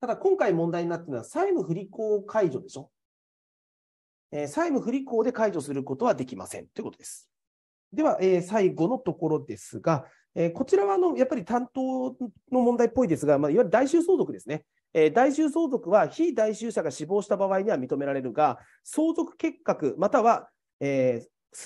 ただ今回問題になっているのは債務不履行解除でしょ。えー、債務不履行で解除することはできませんということです。では、えー、最後のところですが、えー、こちらはあのやっぱり担当の問題っぽいですが、まあ、いわゆる代衆相続ですね。えー、代衆相続は非代衆者が死亡した場合には認められるが、相続結核または、えー、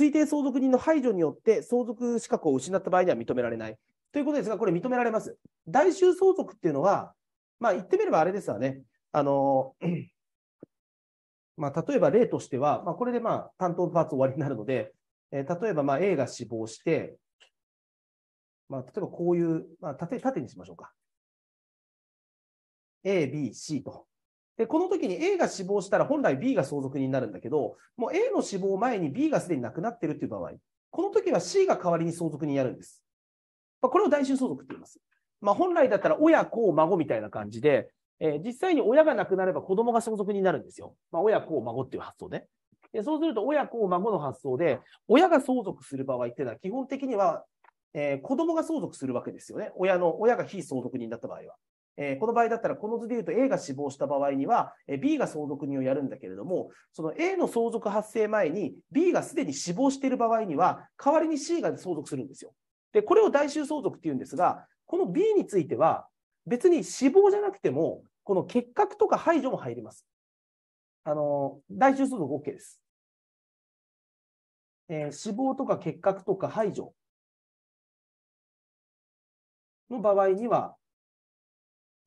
推定相続人の排除によって相続資格を失った場合には認められないということですが、これ認められます。代衆相続っていうのは、まあ、言ってみればあれですわね。あの、まあ、例えば例としては、まあ、これでまあ担当パーツ終わりになるので、えー、例えばまあ A が死亡して、まあ、例えばこういう、まあ縦、縦にしましょうか。A、B、C と。で、この時に A が死亡したら本来 B が相続人になるんだけど、もう A の死亡前に B がすでに亡くなってるっていう場合、この時は C が代わりに相続人やるんです。まあ、これを代臣相続って言います。まあ、本来だったら親子、孫みたいな感じで、えー、実際に親が亡くなれば子供が相続になるんですよ。まあ、親子、孫っていう発想ね。でそうすると、親子、孫の発想で、親が相続する場合っていうのは、基本的には、えー、子供が相続するわけですよね。親の、親が非相続人だった場合は。えー、この場合だったら、この図で言うと A が死亡した場合には、え B が相続人をやるんだけれども、その A の相続発生前に B がすでに死亡している場合には、代わりに C が相続するんですよ。で、これを代衆相続っていうんですが、この B については、別に死亡じゃなくても、この結核とか排除も入ります。あの、大中相続 OK です。えー、死亡とか結核とか排除の場合には、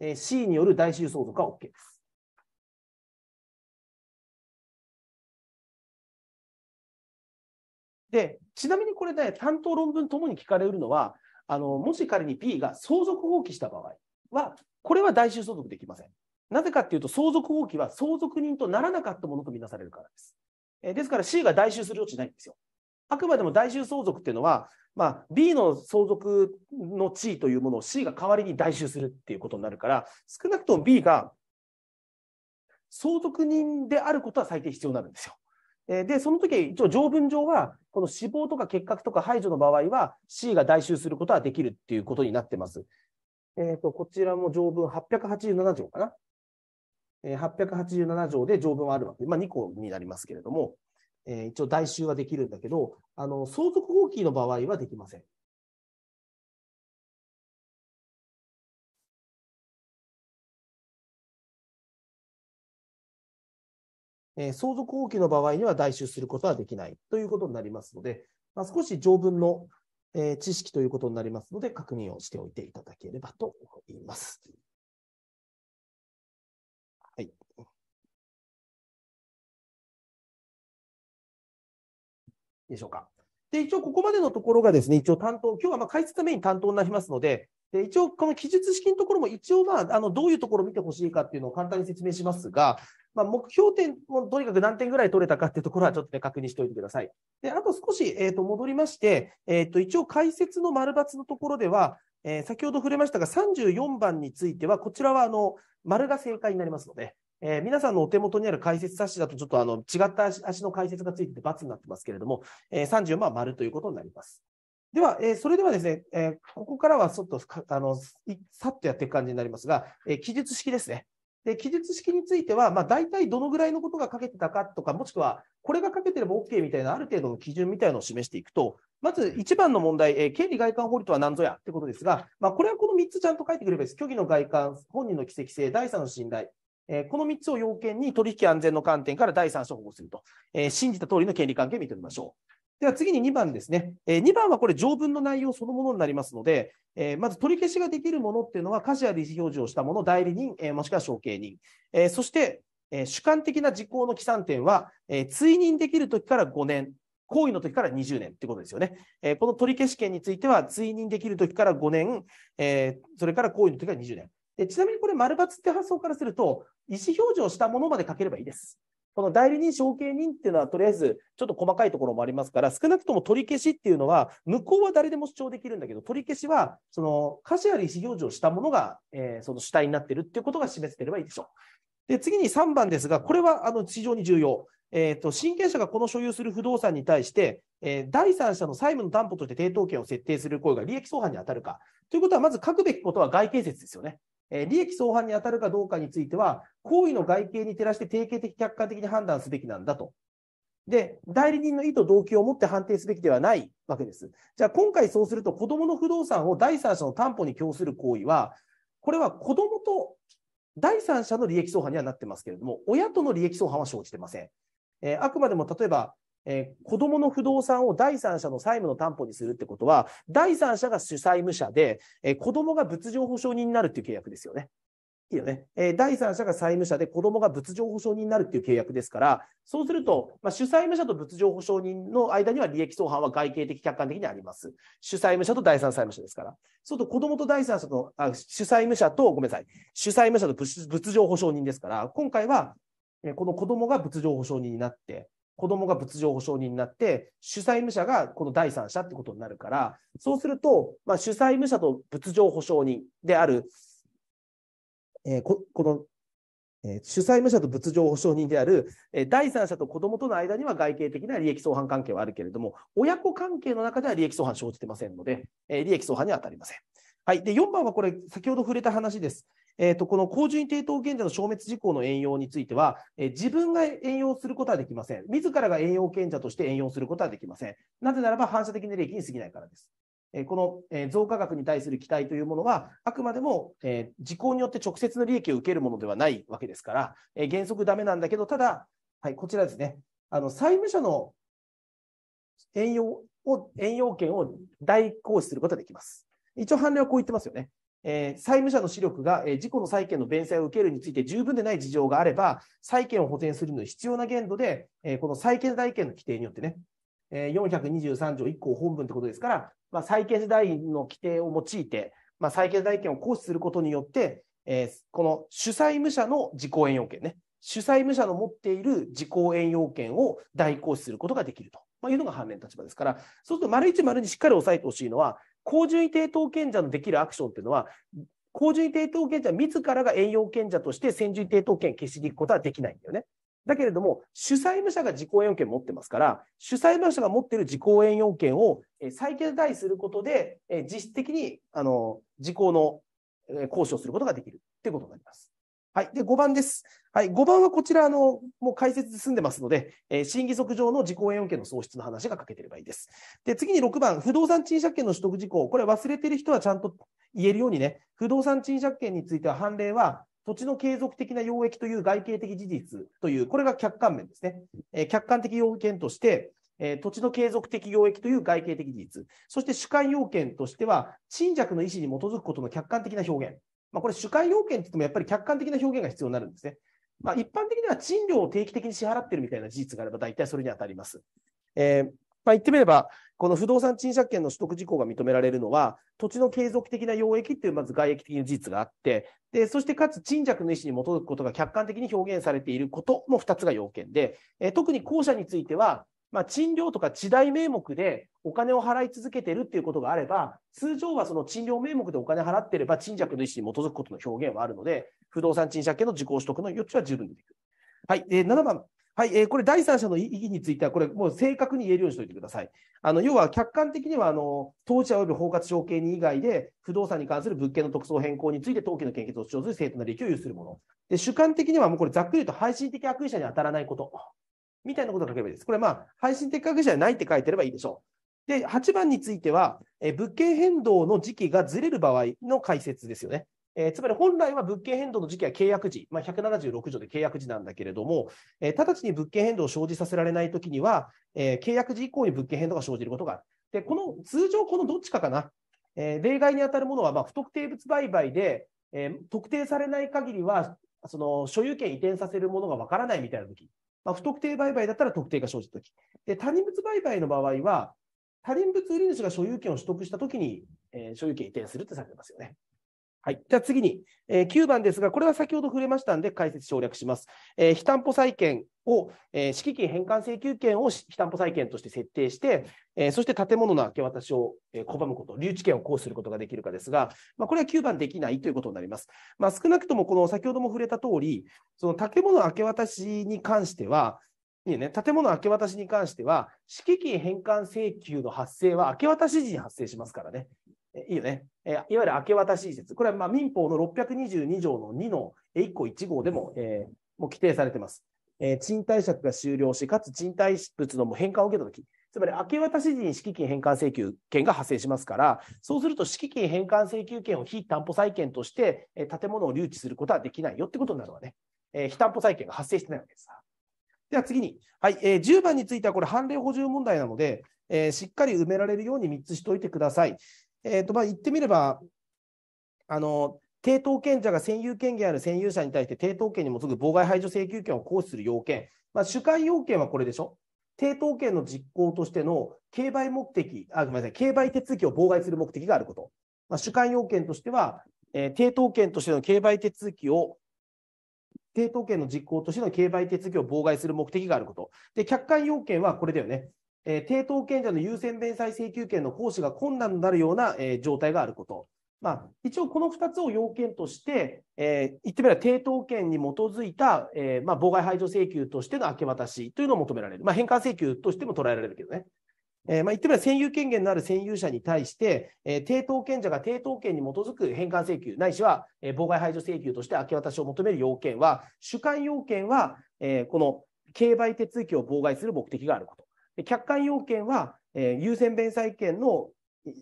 えー、C による大衆相続は OK です。で、ちなみにこれで、ね、担当論文ともに聞かれるのは、あのもし仮に P が相続放棄した場合は、これは代収相続できません。なぜかっていうと、相続放棄は相続人とならなかったものとみなされるからです。えですから C が代収する余地ないんですよ。あくまでも代収相続っていうのは、まあ、B の相続の地位というものを C が代わりに代収するっていうことになるから、少なくとも B が相続人であることは最低必要になるんですよ。えで、その時、一応条文上は、この死亡とか結核とか排除の場合は C が代収することはできるっていうことになってます。えっ、ー、と、こちらも条文887条かな。え887条で条文はあるわけで、まあ、2個になりますけれども、えー、一応、代収はできるんだけど、あの相続放棄の場合はできません。えー、相続放棄の場合には代収することはできないということになりますので、まあ、少し条文の、えー、知識ということになりますので、確認をしておいていただければと思います。はい。でしょうか。で、一応ここまでのところがですね、一応担当、今日はまあ解説ために担当になりますので、で一応、この記述式のところも一応、まあ、あのどういうところを見てほしいかっていうのを簡単に説明しますが、まあ、目標点もとにかく何点ぐらい取れたかっていうところはちょっと、ね、確認しておいてください。であと少し、えー、と戻りまして、えー、と一応解説の丸抜のところでは、えー、先ほど触れましたが34番についてはこちらはあの丸が正解になりますので、えー、皆さんのお手元にある解説冊子だとちょっとあの違った足の解説がついてて×になってますけれども、えー、34番は丸ということになります。では、えー、それではですね、えー、ここからはちょっとあのさっとやっていく感じになりますが、えー、記述式ですね。で記述式については、まあ、大体どのぐらいのことが書けてたかとか、もしくは、これが書けてれば OK みたいな、ある程度の基準みたいなのを示していくと、まず一番の問題、えー、権利外観法律とは何ぞやってことですが、まあ、これはこの3つちゃんと書いてくればいいです。虚偽の外観、本人の奇跡性、第三の信頼。えー、この3つを要件に取引安全の観点から第三者保護すると、えー、信じた通りの権利関係をてみましょう。では次に2番ですね。えー、2番はこれ条文の内容そのものになりますので、えー、まず取り消しができるものっていうのは、家事や意思表示をしたもの、代理人、えー、もしくは承継人。えそして、え主観的な時効の起算点は、え追認できるときから5年、行為の時から20年ってことですよね。えこの取り消し権については、追認できる時から5年、えそれから行為の時から20年。でちなみにこれ、丸×って発想からすると、意思表示をしたものまで書ければいいです。この代理人承継人っていうのは、とりあえずちょっと細かいところもありますから、少なくとも取り消しっていうのは、向こうは誰でも主張できるんだけど、取り消しは、その、貸しあり非表示をしたものが、えー、その主体になってるっていうことが示せてればいいでしょう。で、次に3番ですが、これはあの非常に重要。えーと、と親権者がこの所有する不動産に対して、えー、第三者の債務の担保として抵当権を設定する行為が利益相反に当たるか。ということは、まず書くべきことは外形説ですよね。え利益相反に当たるかどうかについては、行為の外形に照らして定型的客観的に判断すべきなんだと。で、代理人の意図、動機を持って判定すべきではないわけです。じゃあ、今回そうすると、子供の不動産を第三者の担保に供する行為は、これは子供と第三者の利益相反にはなってますけれども、親との利益相反は生じてません。えー、あくまでも例えば、えー、子供の不動産を第三者の債務の担保にするってことは、第三者が主債務者で、えー、子供が物情保証人になるっていう契約ですよね。いいよね。えー、第三者が債務者で子供が物情保証人になるっていう契約ですから、そうすると、まあ、主債務者と物情保証人の間には利益相反は外形的客観的にあります。主債務者と第三債務者ですから。そうすると子供と第三者とあ、主債務者と、ごめんなさい。主債務者と物情保証人ですから、今回は、この子供が物情保証人になって、子供が物情保証人になって、主債務者がこの第三者ってことになるから、そうすると、まあ、主債務者と物情保証人である、えー、ここのえー、主催務者と物情保証人である、えー、第三者と子供との間には外形的な利益相反関係はあるけれども、親子関係の中では利益相反生じてませんので、えー、利益相反には当たりません。はい。で、4番はこれ、先ほど触れた話です。えーと、この公順位抵当権者の消滅事項の援用については、えー、自分が援用することはできません。自らが援用権者として援用することはできません。なぜならば反射的な利益に過ぎないからです。えこの増加額に対する期待というものは、あくまでも、え時効によって直接の利益を受けるものではないわけですから、え原則ダメなんだけど、ただ、はい、こちらですね、あの債務者の援用を、援用権を代行使することができます。一応、判例はこう言ってますよね。えー、債務者の視力が、えー、事故の債権の弁済を受けるについて十分でない事情があれば、債権を補填するのに必要な限度で、えー、この債権代権の規定によってね、えー、423条1項本文ということですから、まあ、債権世代の規定を用いて、まあ、債権代権を行使することによって、えー、この主債務者の自公援用権ね、主債務者の持っている自公援用権を代行使することができると、まあ、いうのが反面立場ですから、そうすると、丸一丸にしっかり押さえてほしいのは、高順位低等権者のできるアクションっていうのは、高順位低等権者自らが栄養権者として先順位低等権消しに行くことはできないんだよね。だけれども、主催務者が自己援用権持ってますから、主催務者が持っている自己援用権を再決済することで、実質的に、あの、時効の行使をすることができるっていうことになります。はい。で、5番です。はい。5番はこちら、あの、もう解説で済んでますので、えー、審議則上の事項円要権の喪失の話が書けてればいいです。で、次に6番、不動産賃借権の取得事項。これ忘れてる人はちゃんと言えるようにね、不動産賃借権については判例は、土地の継続的な要益という外形的事実という、これが客観面ですね。えー、客観的要件として、えー、土地の継続的要益という外形的事実、そして主観要件としては、賃借の意思に基づくことの客観的な表現。まあ、これ主観要件って言ってもやっぱり客観的な表現が必要になるんですね。まあ、一般的には賃料を定期的に支払ってるみたいな事実があれば大体それに当たります。えー、まあ、言ってみれば、この不動産賃借権の取得事項が認められるのは、土地の継続的な要益っていうまず外益的な事実があって、でそしてかつ賃借の意思に基づくことが客観的に表現されていることも2つが要件で、えー、特に後者については、まあ、賃料とか地代名目でお金を払い続けてるっていうことがあれば、通常はその賃料名目でお金払ってれば、賃借の意思に基づくことの表現はあるので、不動産賃借権の受講取得の余地は十分にできる。はい、えー、7番。はい、えー、これ、第三者の意義については、これ、もう正確に言えるようにしておいてください。あの要は、客観的にはあの、当事者及び包括承継人以外で、不動産に関する物件の特措変更について、登記の献血を主張する正当な利益を有するもの。で主観的には、もうこれ、ざっくり言うと、配信的悪意者に当たらないこと。みたいなことを書けばいいです。これまあ、配信的確じゃないって書いてればいいでしょう。で、8番については、え物件変動の時期がずれる場合の解説ですよね。えー、つまり本来は物件変動の時期は契約時、まあ、176条で契約時なんだけれども、えー、直ちに物件変動を生じさせられないときには、えー、契約時以降に物件変動が生じることがある。で、この通常、このどっちかかな、え例外に当たるものは、ま不特定物売買で、え特定されない限りは、その所有権移転させるものがわからないみたいなときまあ、不特定売買だったら特定が生じたとき。で、他人物売買の場合は、他人物売り主が所有権を取得したときに、えー、所有権移転するってされてますよね。はい、じゃあ次に、えー、9番ですが、これは先ほど触れましたんで解説省略します。えー、非担保債権を、えー、敷金返還請求権を非担保債権として設定して、えー、そして建物の明け渡しを、えー、拒むこと、留置権を行使することができるかですが、まあ、これは9番できないということになります。まあ、少なくともこの先ほども触れた通り、その建物明け渡しに関しては、いいね、建物明け渡しに関しては、敷金返還請求の発生は明け渡し時に発生しますからね。いいよね。いわゆる明け渡し説。これはま民法の622条の2の1個1号でも、えもう規定されています。え賃貸借が終了し、かつ賃貸物の返還を受けたとき、つまり明け渡し時に敷金返還請求権が発生しますから、そうすると敷金返還請求権を非担保債権として、え建物を留置することはできないよってことになるわね。え非担保債権が発生してないわけです。では次に、はいえー、10番についてはこれ、判例補充問題なので、えー、しっかり埋められるように3つしておいてください。えーとまあ、言ってみればあの抵当権者が占有権限ある占有者に対して抵当権に基づく妨害排除請求権を行使する要件、まあ、主観要件はこれでしょ抵当権の実行としての競売目的あごめんなさい競売手続きを妨害する目的があること、まあ、主観要件としては、えー、抵当権としての競売手続きを抵当権の実行としての競売手続きを妨害する目的があること。で、客観要件はこれだよね。えー、抵当権者の優先弁済請求権の行使が困難になるような、えー、状態があること。まあ、一応、この2つを要件として、えー、言ってみれば抵当権に基づいた、えーまあ、妨害排除請求としての明け渡しというのを求められる、まあ、返還請求としても捉えられるけどね。えーまあ、言ってみれば占有権限のある占有者に対して、えー、抵当権者が抵当権に基づく返還請求、ないしは、えー、妨害排除請求として明け渡しを求める要件は、主観要件は、えー、この競売手続きを妨害する目的があること。で客観要件は、えー、優先弁済権の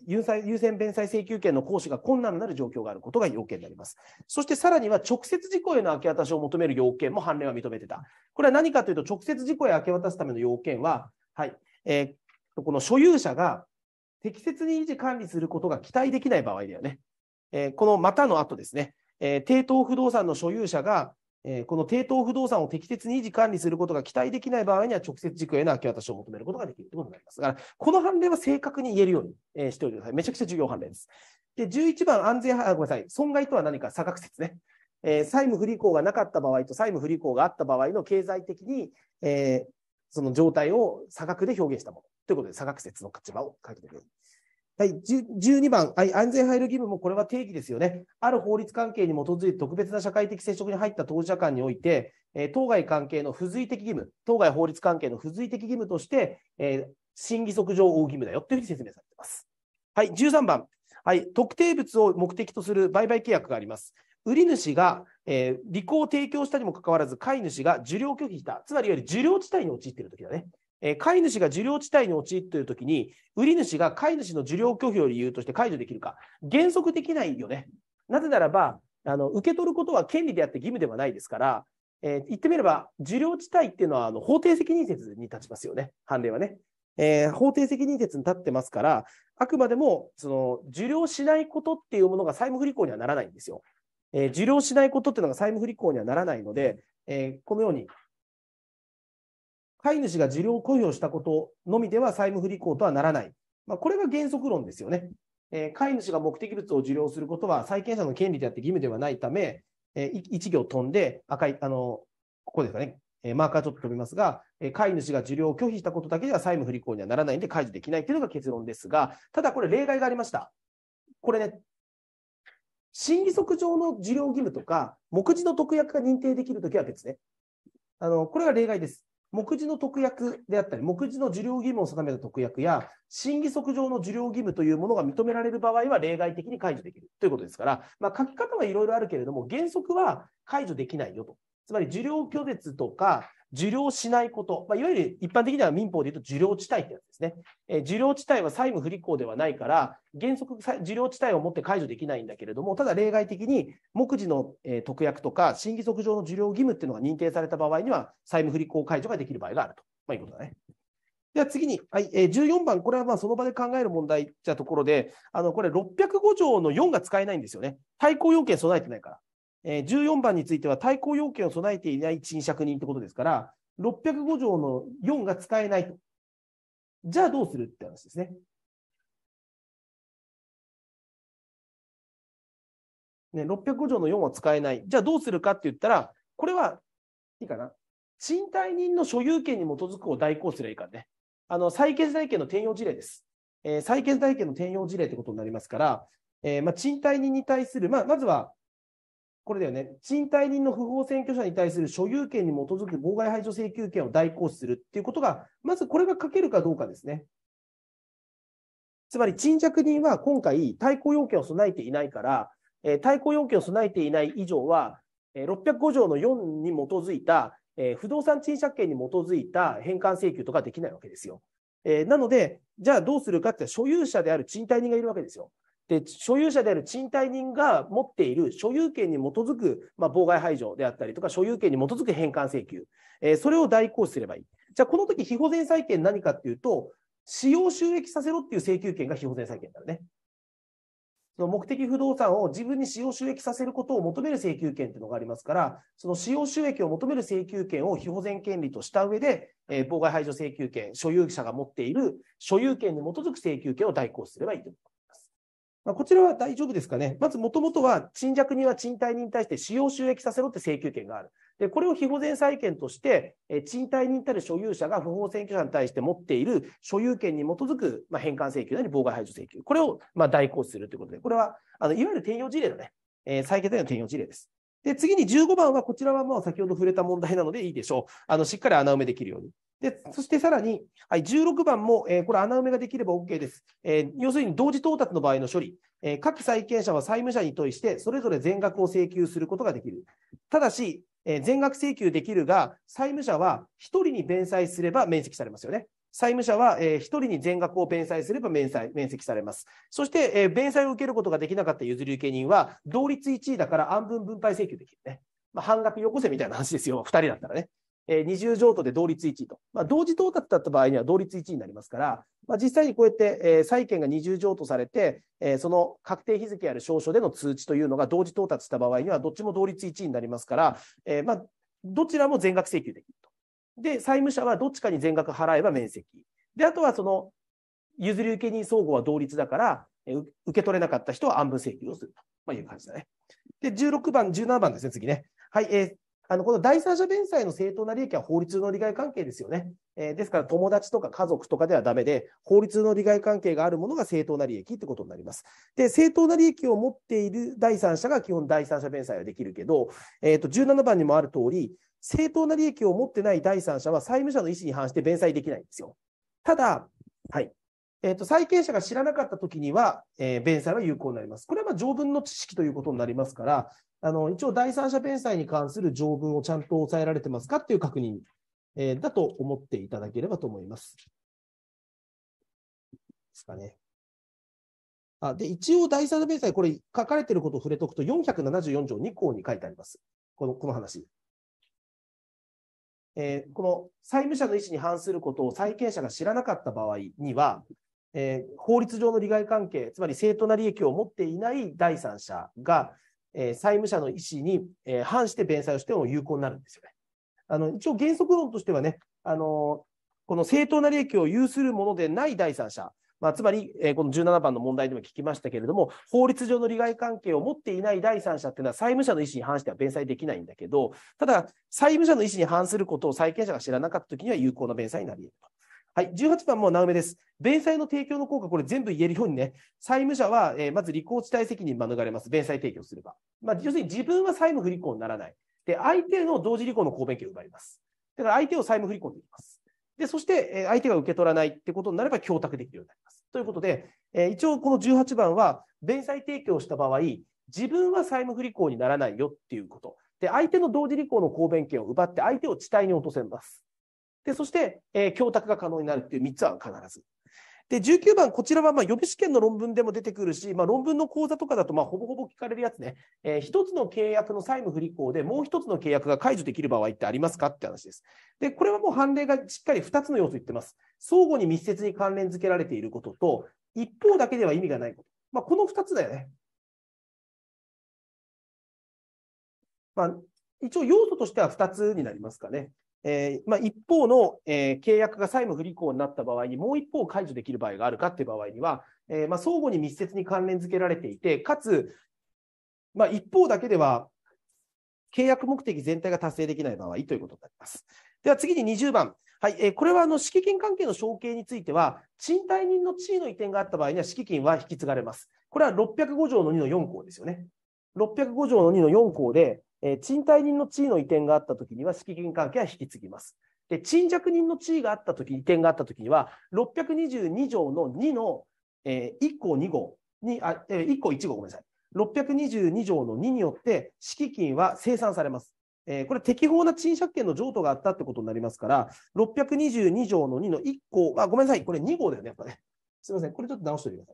優先弁済請求権の行使が困難になる状況があることが要件になります。そしてさらには直接事故への明け渡しを求める要件も判例は認めてた。これは何かというと、直接事故へ明け渡すための要件は、はいえー、この所有者が適切に維持管理することが期待できない場合だよね。えー、このまたの後ですね、えー、抵当不動産の所有者がえー、この抵当不動産を適切に維持管理することが期待できない場合には直接事故への明け渡しを求めることができるということになります。だから、この判例は正確に言えるように、えー、しておいてください。めちゃくちゃ重要判例です。で、11番、安全、あ、ごめんなさい。損害とは何か、差額説ね。えー、債務不履行がなかった場合と債務不履行があった場合の経済的に、えー、その状態を差額で表現したものということで、差額説の立場を書いてくださはい、12番、はい、安全配慮義務もこれは定義ですよね。ある法律関係に基づいて特別な社会的接触に入った当事者間において、えー、当該関係の付随的義務、当該法律関係の付随的義務として、えー、審議則上負義務だよというふうに説明されています。はい、13番、はい、特定物を目的とする売買契約があります。売主が、えー、履行を提供したにもかかわらず、買い主が受領拒否した、つまりいわゆる受領地帯に陥っているときだね。え飼い主が受領地帯に陥っているときに、売り主が飼い主の受領拒否を理由として解除できるか、原則できないよね。なぜならば、あの受け取ることは権利であって義務ではないですから、えー、言ってみれば、受領地帯っていうのはあの法定責任説に立ちますよね、判例はね。えー、法定責任説に立ってますから、あくまでもその受領しないことっていうものが債務不履行にはならないんですよ。えー、受領しないことっていうのが債務不履行にはならないので、えー、このように飼い主が受領否をしたことのみでは債務不履行とはならない。まあ、これが原則論ですよね。えー、飼い主が目的物を受領することは債権者の権利であって義務ではないため、えー、1行飛んで赤い、あの、ここですかね、えー、マーカーちょっと飛びますが、えー、飼い主が受領を拒否したことだけでは債務不履行にはならないんで開示できないというのが結論ですが、ただこれ例外がありました。これね、心理則上の受領義務とか、目次の特約が認定できるときは別ね。あの、これが例外です。目次の特約であったり、目次の受領義務を定めた特約や、審議則上の受領義務というものが認められる場合は例外的に解除できるということですから、まあ、書き方はいろいろあるけれども、原則は解除できないよと。つまり、受領拒絶とか、受領しないこと、まあ、いわゆる一般的には民法でいうと受領地帯ってやつですね。えー、受領地帯は債務不履行ではないから、原則受領地帯をもって解除できないんだけれども、ただ例外的に、目次の、えー、特約とか、審議則上の受領義務っていうのが認定された場合には、債務不履行解除ができる場合があると、まあ、いうことだね。では次に、はいえー、14番、これはまあその場で考える問題じゃところで、あのこれ605条の4が使えないんですよね。対抗要件備えてないから。えー、14番については対抗要件を備えていない賃借人ってことですから、605条の4が使えないと。じゃあどうするって話ですね。ね、605条の4は使えない。じゃあどうするかって言ったら、これは、いいかな。賃貸人の所有権に基づくを代行すればいいからね。あの、再建財権の転用事例です。えー、再建財権の転用事例ってことになりますから、えー、まあ、賃貸人に対する、まあ、まずは、これだよね、賃貸人の不法占拠者に対する所有権に基づく妨害排除請求権を代行使するっていうことが、まずこれが書けるかどうかですね。つまり、賃借人は今回、対抗要件を備えていないから、えー、対抗要件を備えていない以上は、えー、605条の4に基づいた、えー、不動産賃借権に基づいた返還請求とかできないわけですよ。えー、なので、じゃあどうするかって、所有者である賃貸人がいるわけですよ。で所有者である賃貸人が持っている所有権に基づく、まあ、妨害排除であったりとか、所有権に基づく返還請求、えー、それを代行すればいい。じゃあ、この時非保全債権何かっていうと、使用収益させろっていう請求権が非保全債権だよね。その目的不動産を自分に使用収益させることを求める請求権ていうのがありますから、その使用収益を求める請求権を非保全権利とした上で、えー、妨害排除請求権、所有者が持っている所有権に基づく請求権を代行すればいいということ。まあ、こちらは大丈夫ですかね。まず、もともとは、賃借人は賃貸人に対して使用収益させろって請求権がある。で、これを非保全債権として、え賃貸人たる所有者が不法占拠者に対して持っている所有権に基づく、まあ、返還請求なり妨害排除請求。これを、まあ、代行するということで、これは、あの、いわゆる転用事例のね、えー、採決での転用事例です。で、次に15番は、こちらはもう先ほど触れた問題なのでいいでしょう。あの、しっかり穴埋めできるように。で、そしてさらに、はい、16番も、えー、これ穴埋めができれば OK です。えー、要するに同時到達の場合の処理。えー、各債権者は債務者に対して、それぞれ全額を請求することができる。ただし、え全額請求できるが、債務者は1人に弁済すれば免責されますよね。債務者は、え1人に全額を弁済すれば免債免責されます。そして、え弁済を受けることができなかった譲り受け人は、同率1位だから安分分配請求できるね。まあ、半額よこせみたいな話ですよ、2人だったらね。えー、譲渡で同率1位と。まあ、同時到達だった場合には同率1位になりますから、まあ、実際にこうやって、えー、債権が20譲渡されて、えー、その確定日付ある証書での通知というのが同時到達した場合には、どっちも同率1位になりますから、えー、まあ、どちらも全額請求できると。で、債務者はどっちかに全額払えば免責。で、あとはその、譲り受け人相互は同率だから、えー、受け取れなかった人は安分請求をすると、まあ、いう感じだね。で、16番、17番ですね、次ね。はい、えー、あのこの第三者弁済の正当な利益は法律の利害関係ですよね。えー、ですから、友達とか家族とかではだめで、法律の利害関係があるものが正当な利益ってことになります。で、正当な利益を持っている第三者が基本、第三者弁済はできるけど、えー、と17番にもある通り、正当な利益を持ってない第三者は債務者の意思に反して弁済できないんですよ。ただ、はい。えっ、ー、と、債権者が知らなかったときには、えー、弁済は有効になります。これはまあ条文の知識ということになりますから、あの、一応第三者弁済に関する条文をちゃんと押さえられてますかっていう確認、えー、だと思っていただければと思います。ですかね。あで、一応第三者弁済、これ書かれてることを触れとくと、474条2項に書いてあります。この、この話。えー、この債務者の意思に反することを債権者が知らなかった場合には、えー、法律上の利害関係、つまり正当な利益を持っていない第三者が、え債務者の意思に、え反して弁済をしても有効になるんですよね。あの一応原則論としてはね、あのこの正当な利益を有するものでない第三者、まあ、つまり、えこの17番の問題でも聞きましたけれども、法律上の利害関係を持っていない第三者っていうのは、債務者の意思に反しては弁済できないんだけど、ただ、債務者の意思に反することを債権者が知らなかったときには有効な弁済になり得ると。はい、18番も長めです。弁済の提供の効果、これ全部言えるようにね、債務者は、えー、まず履行地帯責任免れます。弁済提供すれば。まあ、要するに自分は債務不履行にならない。で、相手の同時履行の公弁権を奪います。だから相手を債務不履行できます。で、そして、えー、相手が受け取らないってことになれば、供託できるようになります。ということで、えー、一応この18番は、弁済提供した場合、自分は債務不履行にならないよっていうこと。で、相手の同時履行の公弁権を奪って、相手を地帯に落とせます。で、そして、えー、教託が可能になるっていう3つは必ず。で、19番、こちらはま予備試験の論文でも出てくるし、まあ、論文の講座とかだとまほぼほぼ聞かれるやつね、えー、1つの契約の債務不履行でもう1つの契約が解除できる場合ってありますかって話です。で、これはもう判例がしっかり2つの要素言ってます。相互に密接に関連づけられていることと、一方だけでは意味がないこと。まあ、この2つだよね。まあ、一応要素としては2つになりますかね。えー、まあ、一方の、えー、契約が債務不履行になった場合に、もう一方解除できる場合があるかという場合には、えー、まあ、相互に密接に関連づけられていて、かつ、まあ、一方だけでは契約目的全体が達成できない場合ということになります。では次に20番。はい、えー、これはあの敷金関係の承継については、賃貸人の地位の移転があった場合には敷金は引き継がれます。これは605条の2の4項ですよね。605条の2の4項で、えー、賃貸人の地位の移転があったときには、敷金関係は引き継ぎます。で、賃借人の地位があったとき、移転があったときには、622条の2の、えー、1項2号に、あ、えー、1項1号ごめんなさい。622条の2によって、敷金は清算されます。えー、これ、適法な賃借権の譲渡があったってことになりますから、622条の2の1項、あ、ごめんなさい、これ2号だよね、やっぱね。すみません、これちょっと直しておいてく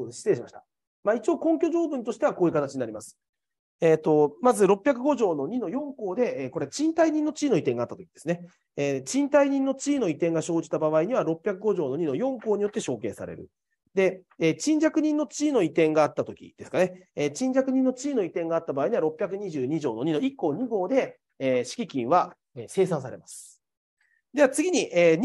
ださい。失礼しました。まあ、一応根拠条文としてはこういう形になります。えっ、ー、と、まず605条の2の4項で、えー、これ賃貸人の地位の移転があったときですね、えー、賃貸人の地位の移転が生じた場合には、605条の2の4項によって承継される。で、えー、賃借人の地位の移転があったときですかね、えー、賃借人の地位の移転があった場合には、622条の2の1項2号で、えー、敷金は、え産されます。では次に、えー、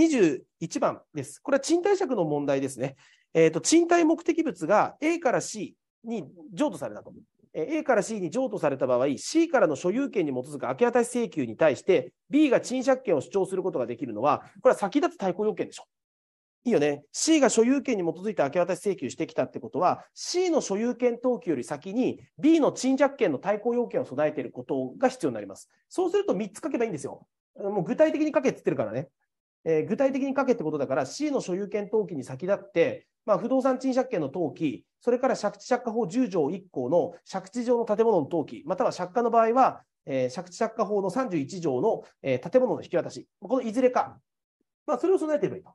21番です。これは賃貸借の問題ですね。えーと賃貸目的物が A から C に譲渡されたと。A から C に譲渡された場合、C からの所有権に基づく明け渡し請求に対して、B が賃借権を主張することができるのは、これは先立つ対抗要件でしょ。いいよね。C が所有権に基づいて明け渡し請求してきたってことは、C の所有権登記より先に B の賃借権の対抗要件を備えていることが必要になります。そうすると3つ書けばいいんですよ。もう具体的に書けって言ってるからね。えー、具体的に書けってことだから C の所有権登記に先立ってまあ、不動産賃借権の登記、それから借地借家法10条1項の借地上の建物の登記、または借家の場合は、えー、借地借家法の31条の、えー、建物の引き渡し、このいずれか、まあ、それを備えていればいいと。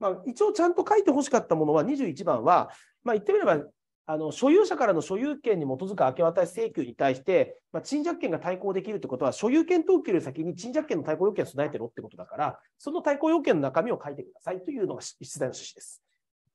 まあ、一応、ちゃんと書いてほしかったものは、21番は、まあ、言ってみればあの所有者からの所有権に基づく明け渡し請求に対して、まあ、賃借権が対抗できるということは、所有権登記より先に賃借権の対抗要件を備えてろってことだから、その対抗要件の中身を書いてくださいというのが出題の趣旨です。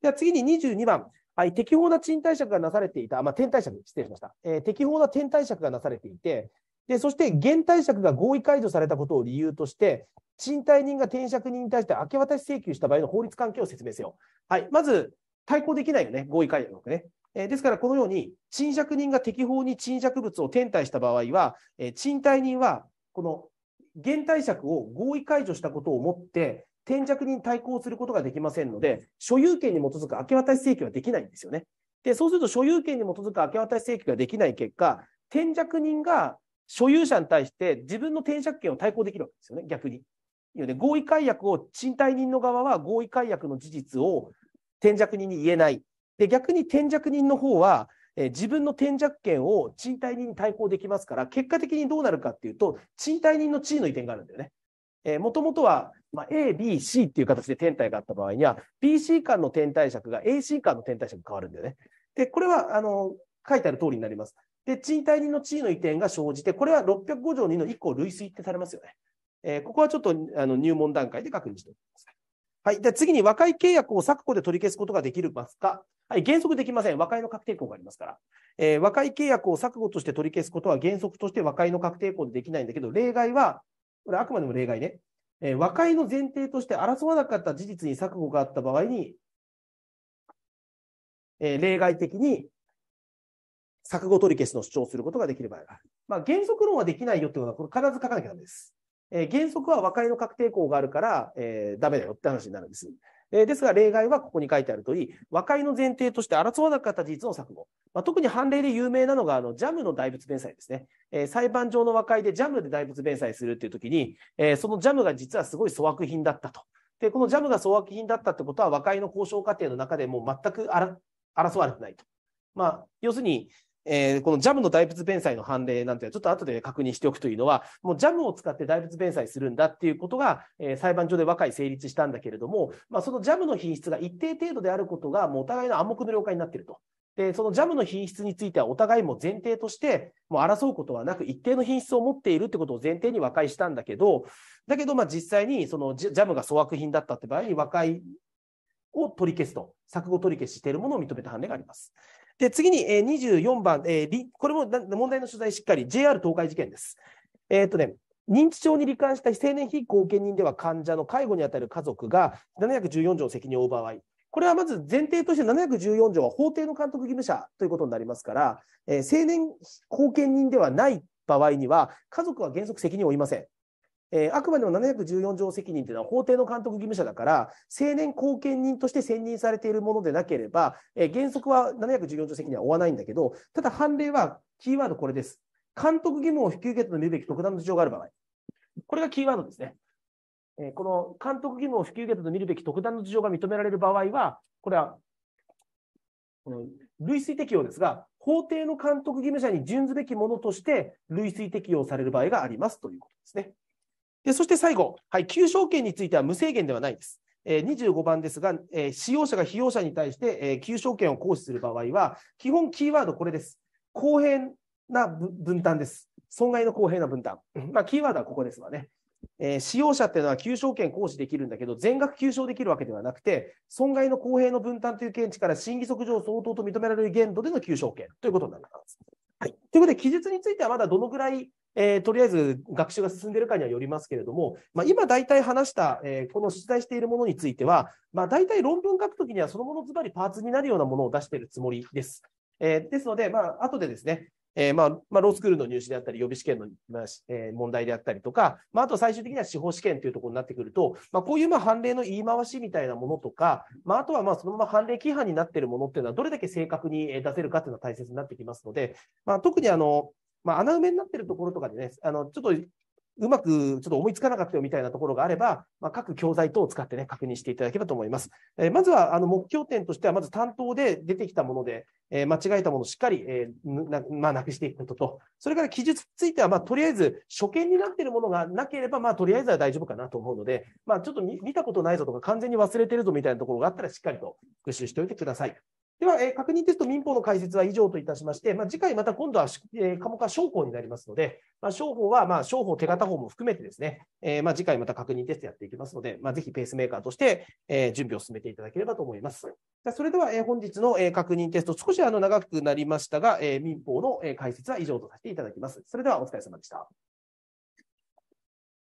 では次に22番。はい、適法な賃貸借がなされていた、まあ、転貸借、失礼しました、えー、適法な転貸借がなされていて、でそして、減貸借が合意解除されたことを理由として、賃貸人が転借人に対して明け渡し請求した場合の法律関係を説明せよ。はい、まず、対抗できないよね、合意解除ね。えー、ですから、このように、賃借人が適法に賃借物を転貸した場合は、えー、賃貸人は、この減貸借を合意解除したことをもって、転着に対抗することができませんので、所有権に基づく明け渡し請求はできないんですよね。で、そうすると所有権に基づく明け渡し請求ができない結果、転着人が所有者に対して自分の転借権を対抗できるわけですよね、逆に。ね、合意解約を、賃貸人の側は合意解約の事実を転借人に言えない。で、逆に転借人の方は、え自分の転借権を賃貸人に対抗できますから、結果的にどうなるかっていうと、賃貸人の地位の移転があるんだよね。もともとはまあ、A、B、C っていう形で天体があった場合には、BC 間の天体尺が AC 間の天体尺変わるんだよね。で、これは、あの、書いてある通りになります。で、賃貸人の地位の移転が生じて、これは605条2の1個類推ってされますよね。えー、ここはちょっとあの入門段階で確認しておいます。はい。じゃ次に和解契約を削除で取り消すことができるますかはい。原則できません。和解の確定項がありますから。えー、和解契約を削除として取り消すことは原則として和解の確定項でできないんだけど、例外は、これあくまでも例外ね。えー、和解の前提として争わなかった事実に錯誤があった場合に、えー、例外的に錯誤取り消しの主張をすることができる場合がある。まあ、原則論はできないよってことは、これ必ず書かなきゃダメです。えー、原則は和解の確定項があるから、えー、ダメだよって話になるんです。えー、ですが、例外はここに書いてあるとおり、和解の前提として争わなかった事実の錯誤。まあ、特に判例で有名なのが、あの、ジャムの大仏弁済ですね。えー、裁判上の和解でジャムで大仏弁済するっていう時に、えー、そのジャムが実はすごい粗悪品だったと。で、このジャムが粗悪品だったってことは、和解の交渉過程の中でもう全く争われてないと。まあ、要するに、えー、このジャムの大仏弁済の判例なんてちょっと後で確認しておくというのは、もうジャムを使って大仏弁済するんだっていうことが、えー、裁判所で和解成立したんだけれども、まあ、そのジャムの品質が一定程度であることが、もうお互いの暗黙の了解になっていると。で、そのジャムの品質については、お互いも前提として、もう争うことはなく、一定の品質を持っているってことを前提に和解したんだけど、だけど、まあ実際にそのジャムが粗悪品だったって場合に和解を取り消すと、錯誤取り消ししているものを認めた判例があります。で、次に、えー、24番、えー、これも問題の取材しっかり、JR 東海事件です。えー、っとね、認知症に罹患した成年被後見人では患者の介護に当たる家族が714条責任を負う場合、これはまず前提として714条は法定の監督義務者ということになりますから、えー、青年後見人ではない場合には、家族は原則責任を負いません。えー、あくまでも714条責任というのは法廷の監督義務者だから、成年後見人として選任されているものでなければ、えー、原則は714条責任は負わないんだけど、ただ判例はキーワードこれです。監督義務を引き受けての見るべき特段の事情がある場合。これがキーワードですね。えー、この監督義務を引き受けての見るべき特段の事情が認められる場合は、これは、この類推適用ですが、法廷の監督義務者に準ずべきものとして類推適用される場合がありますということですね。でそして最後、はい、求償権については無制限ではないです。25番ですが、使用者が被用者に対して求償権を行使する場合は、基本キーワードこれです。公平な分担です。損害の公平な分担。まあ、キーワードはここですわね。使用者っていうのは求償権行使できるんだけど、全額求償できるわけではなくて、損害の公平の分担という見地から審議則上相当と認められる限度での求償権ということになります。はい、ということで、記述についてはまだどのぐらいえー、とりあえず学習が進んでいるかにはよりますけれども、まあ、今大体話した、えー、この取材しているものについては、まあ、大体論文書くときにはそのものずばりパーツになるようなものを出しているつもりです。えー、ですので、まあ後でですね、えーまあまあ、ロースクールの入試であったり、予備試験の、まあえー、問題であったりとか、まあ、あと最終的には司法試験というところになってくると、まあ、こういうまあ判例の言い回しみたいなものとか、まあ、あとはまあそのまま判例規範になっているものっていうのは、どれだけ正確に出せるかっていうのは大切になってきますので、まあ、特にあのまあ、穴埋めになってるところとかでね、あのちょっとうまくちょっと思いつかなかったよみたいなところがあれば、まあ、各教材等を使ってね、確認していただければと思います。えー、まずは、あの、目標点としては、まず担当で出てきたもので、えー、間違えたものをしっかり、えー、な、まあ、なくしていくことと、それから記述については、まあ、とりあえず、初見になっているものがなければ、まあ、とりあえずは大丈夫かなと思うので、まあ、ちょっと見たことないぞとか、完全に忘れてるぞみたいなところがあったら、しっかりと復習しておいてください。では、えー、確認テスト民法の解説は以上といたしまして、まあ、次回また今度は、えー、科目は商法になりますので、まあ、商法は、まあ、商法手形法も含めてですね、えー、まあ、次回また確認テストやっていきますので、まあ、ぜひペースメーカーとして、えー、準備を進めていただければと思います。それでは、えー、本日の、えー、確認テスト、少しあの長くなりましたが、えー、民法の、えー、解説は以上とさせていただきます。それではお疲れ様でした。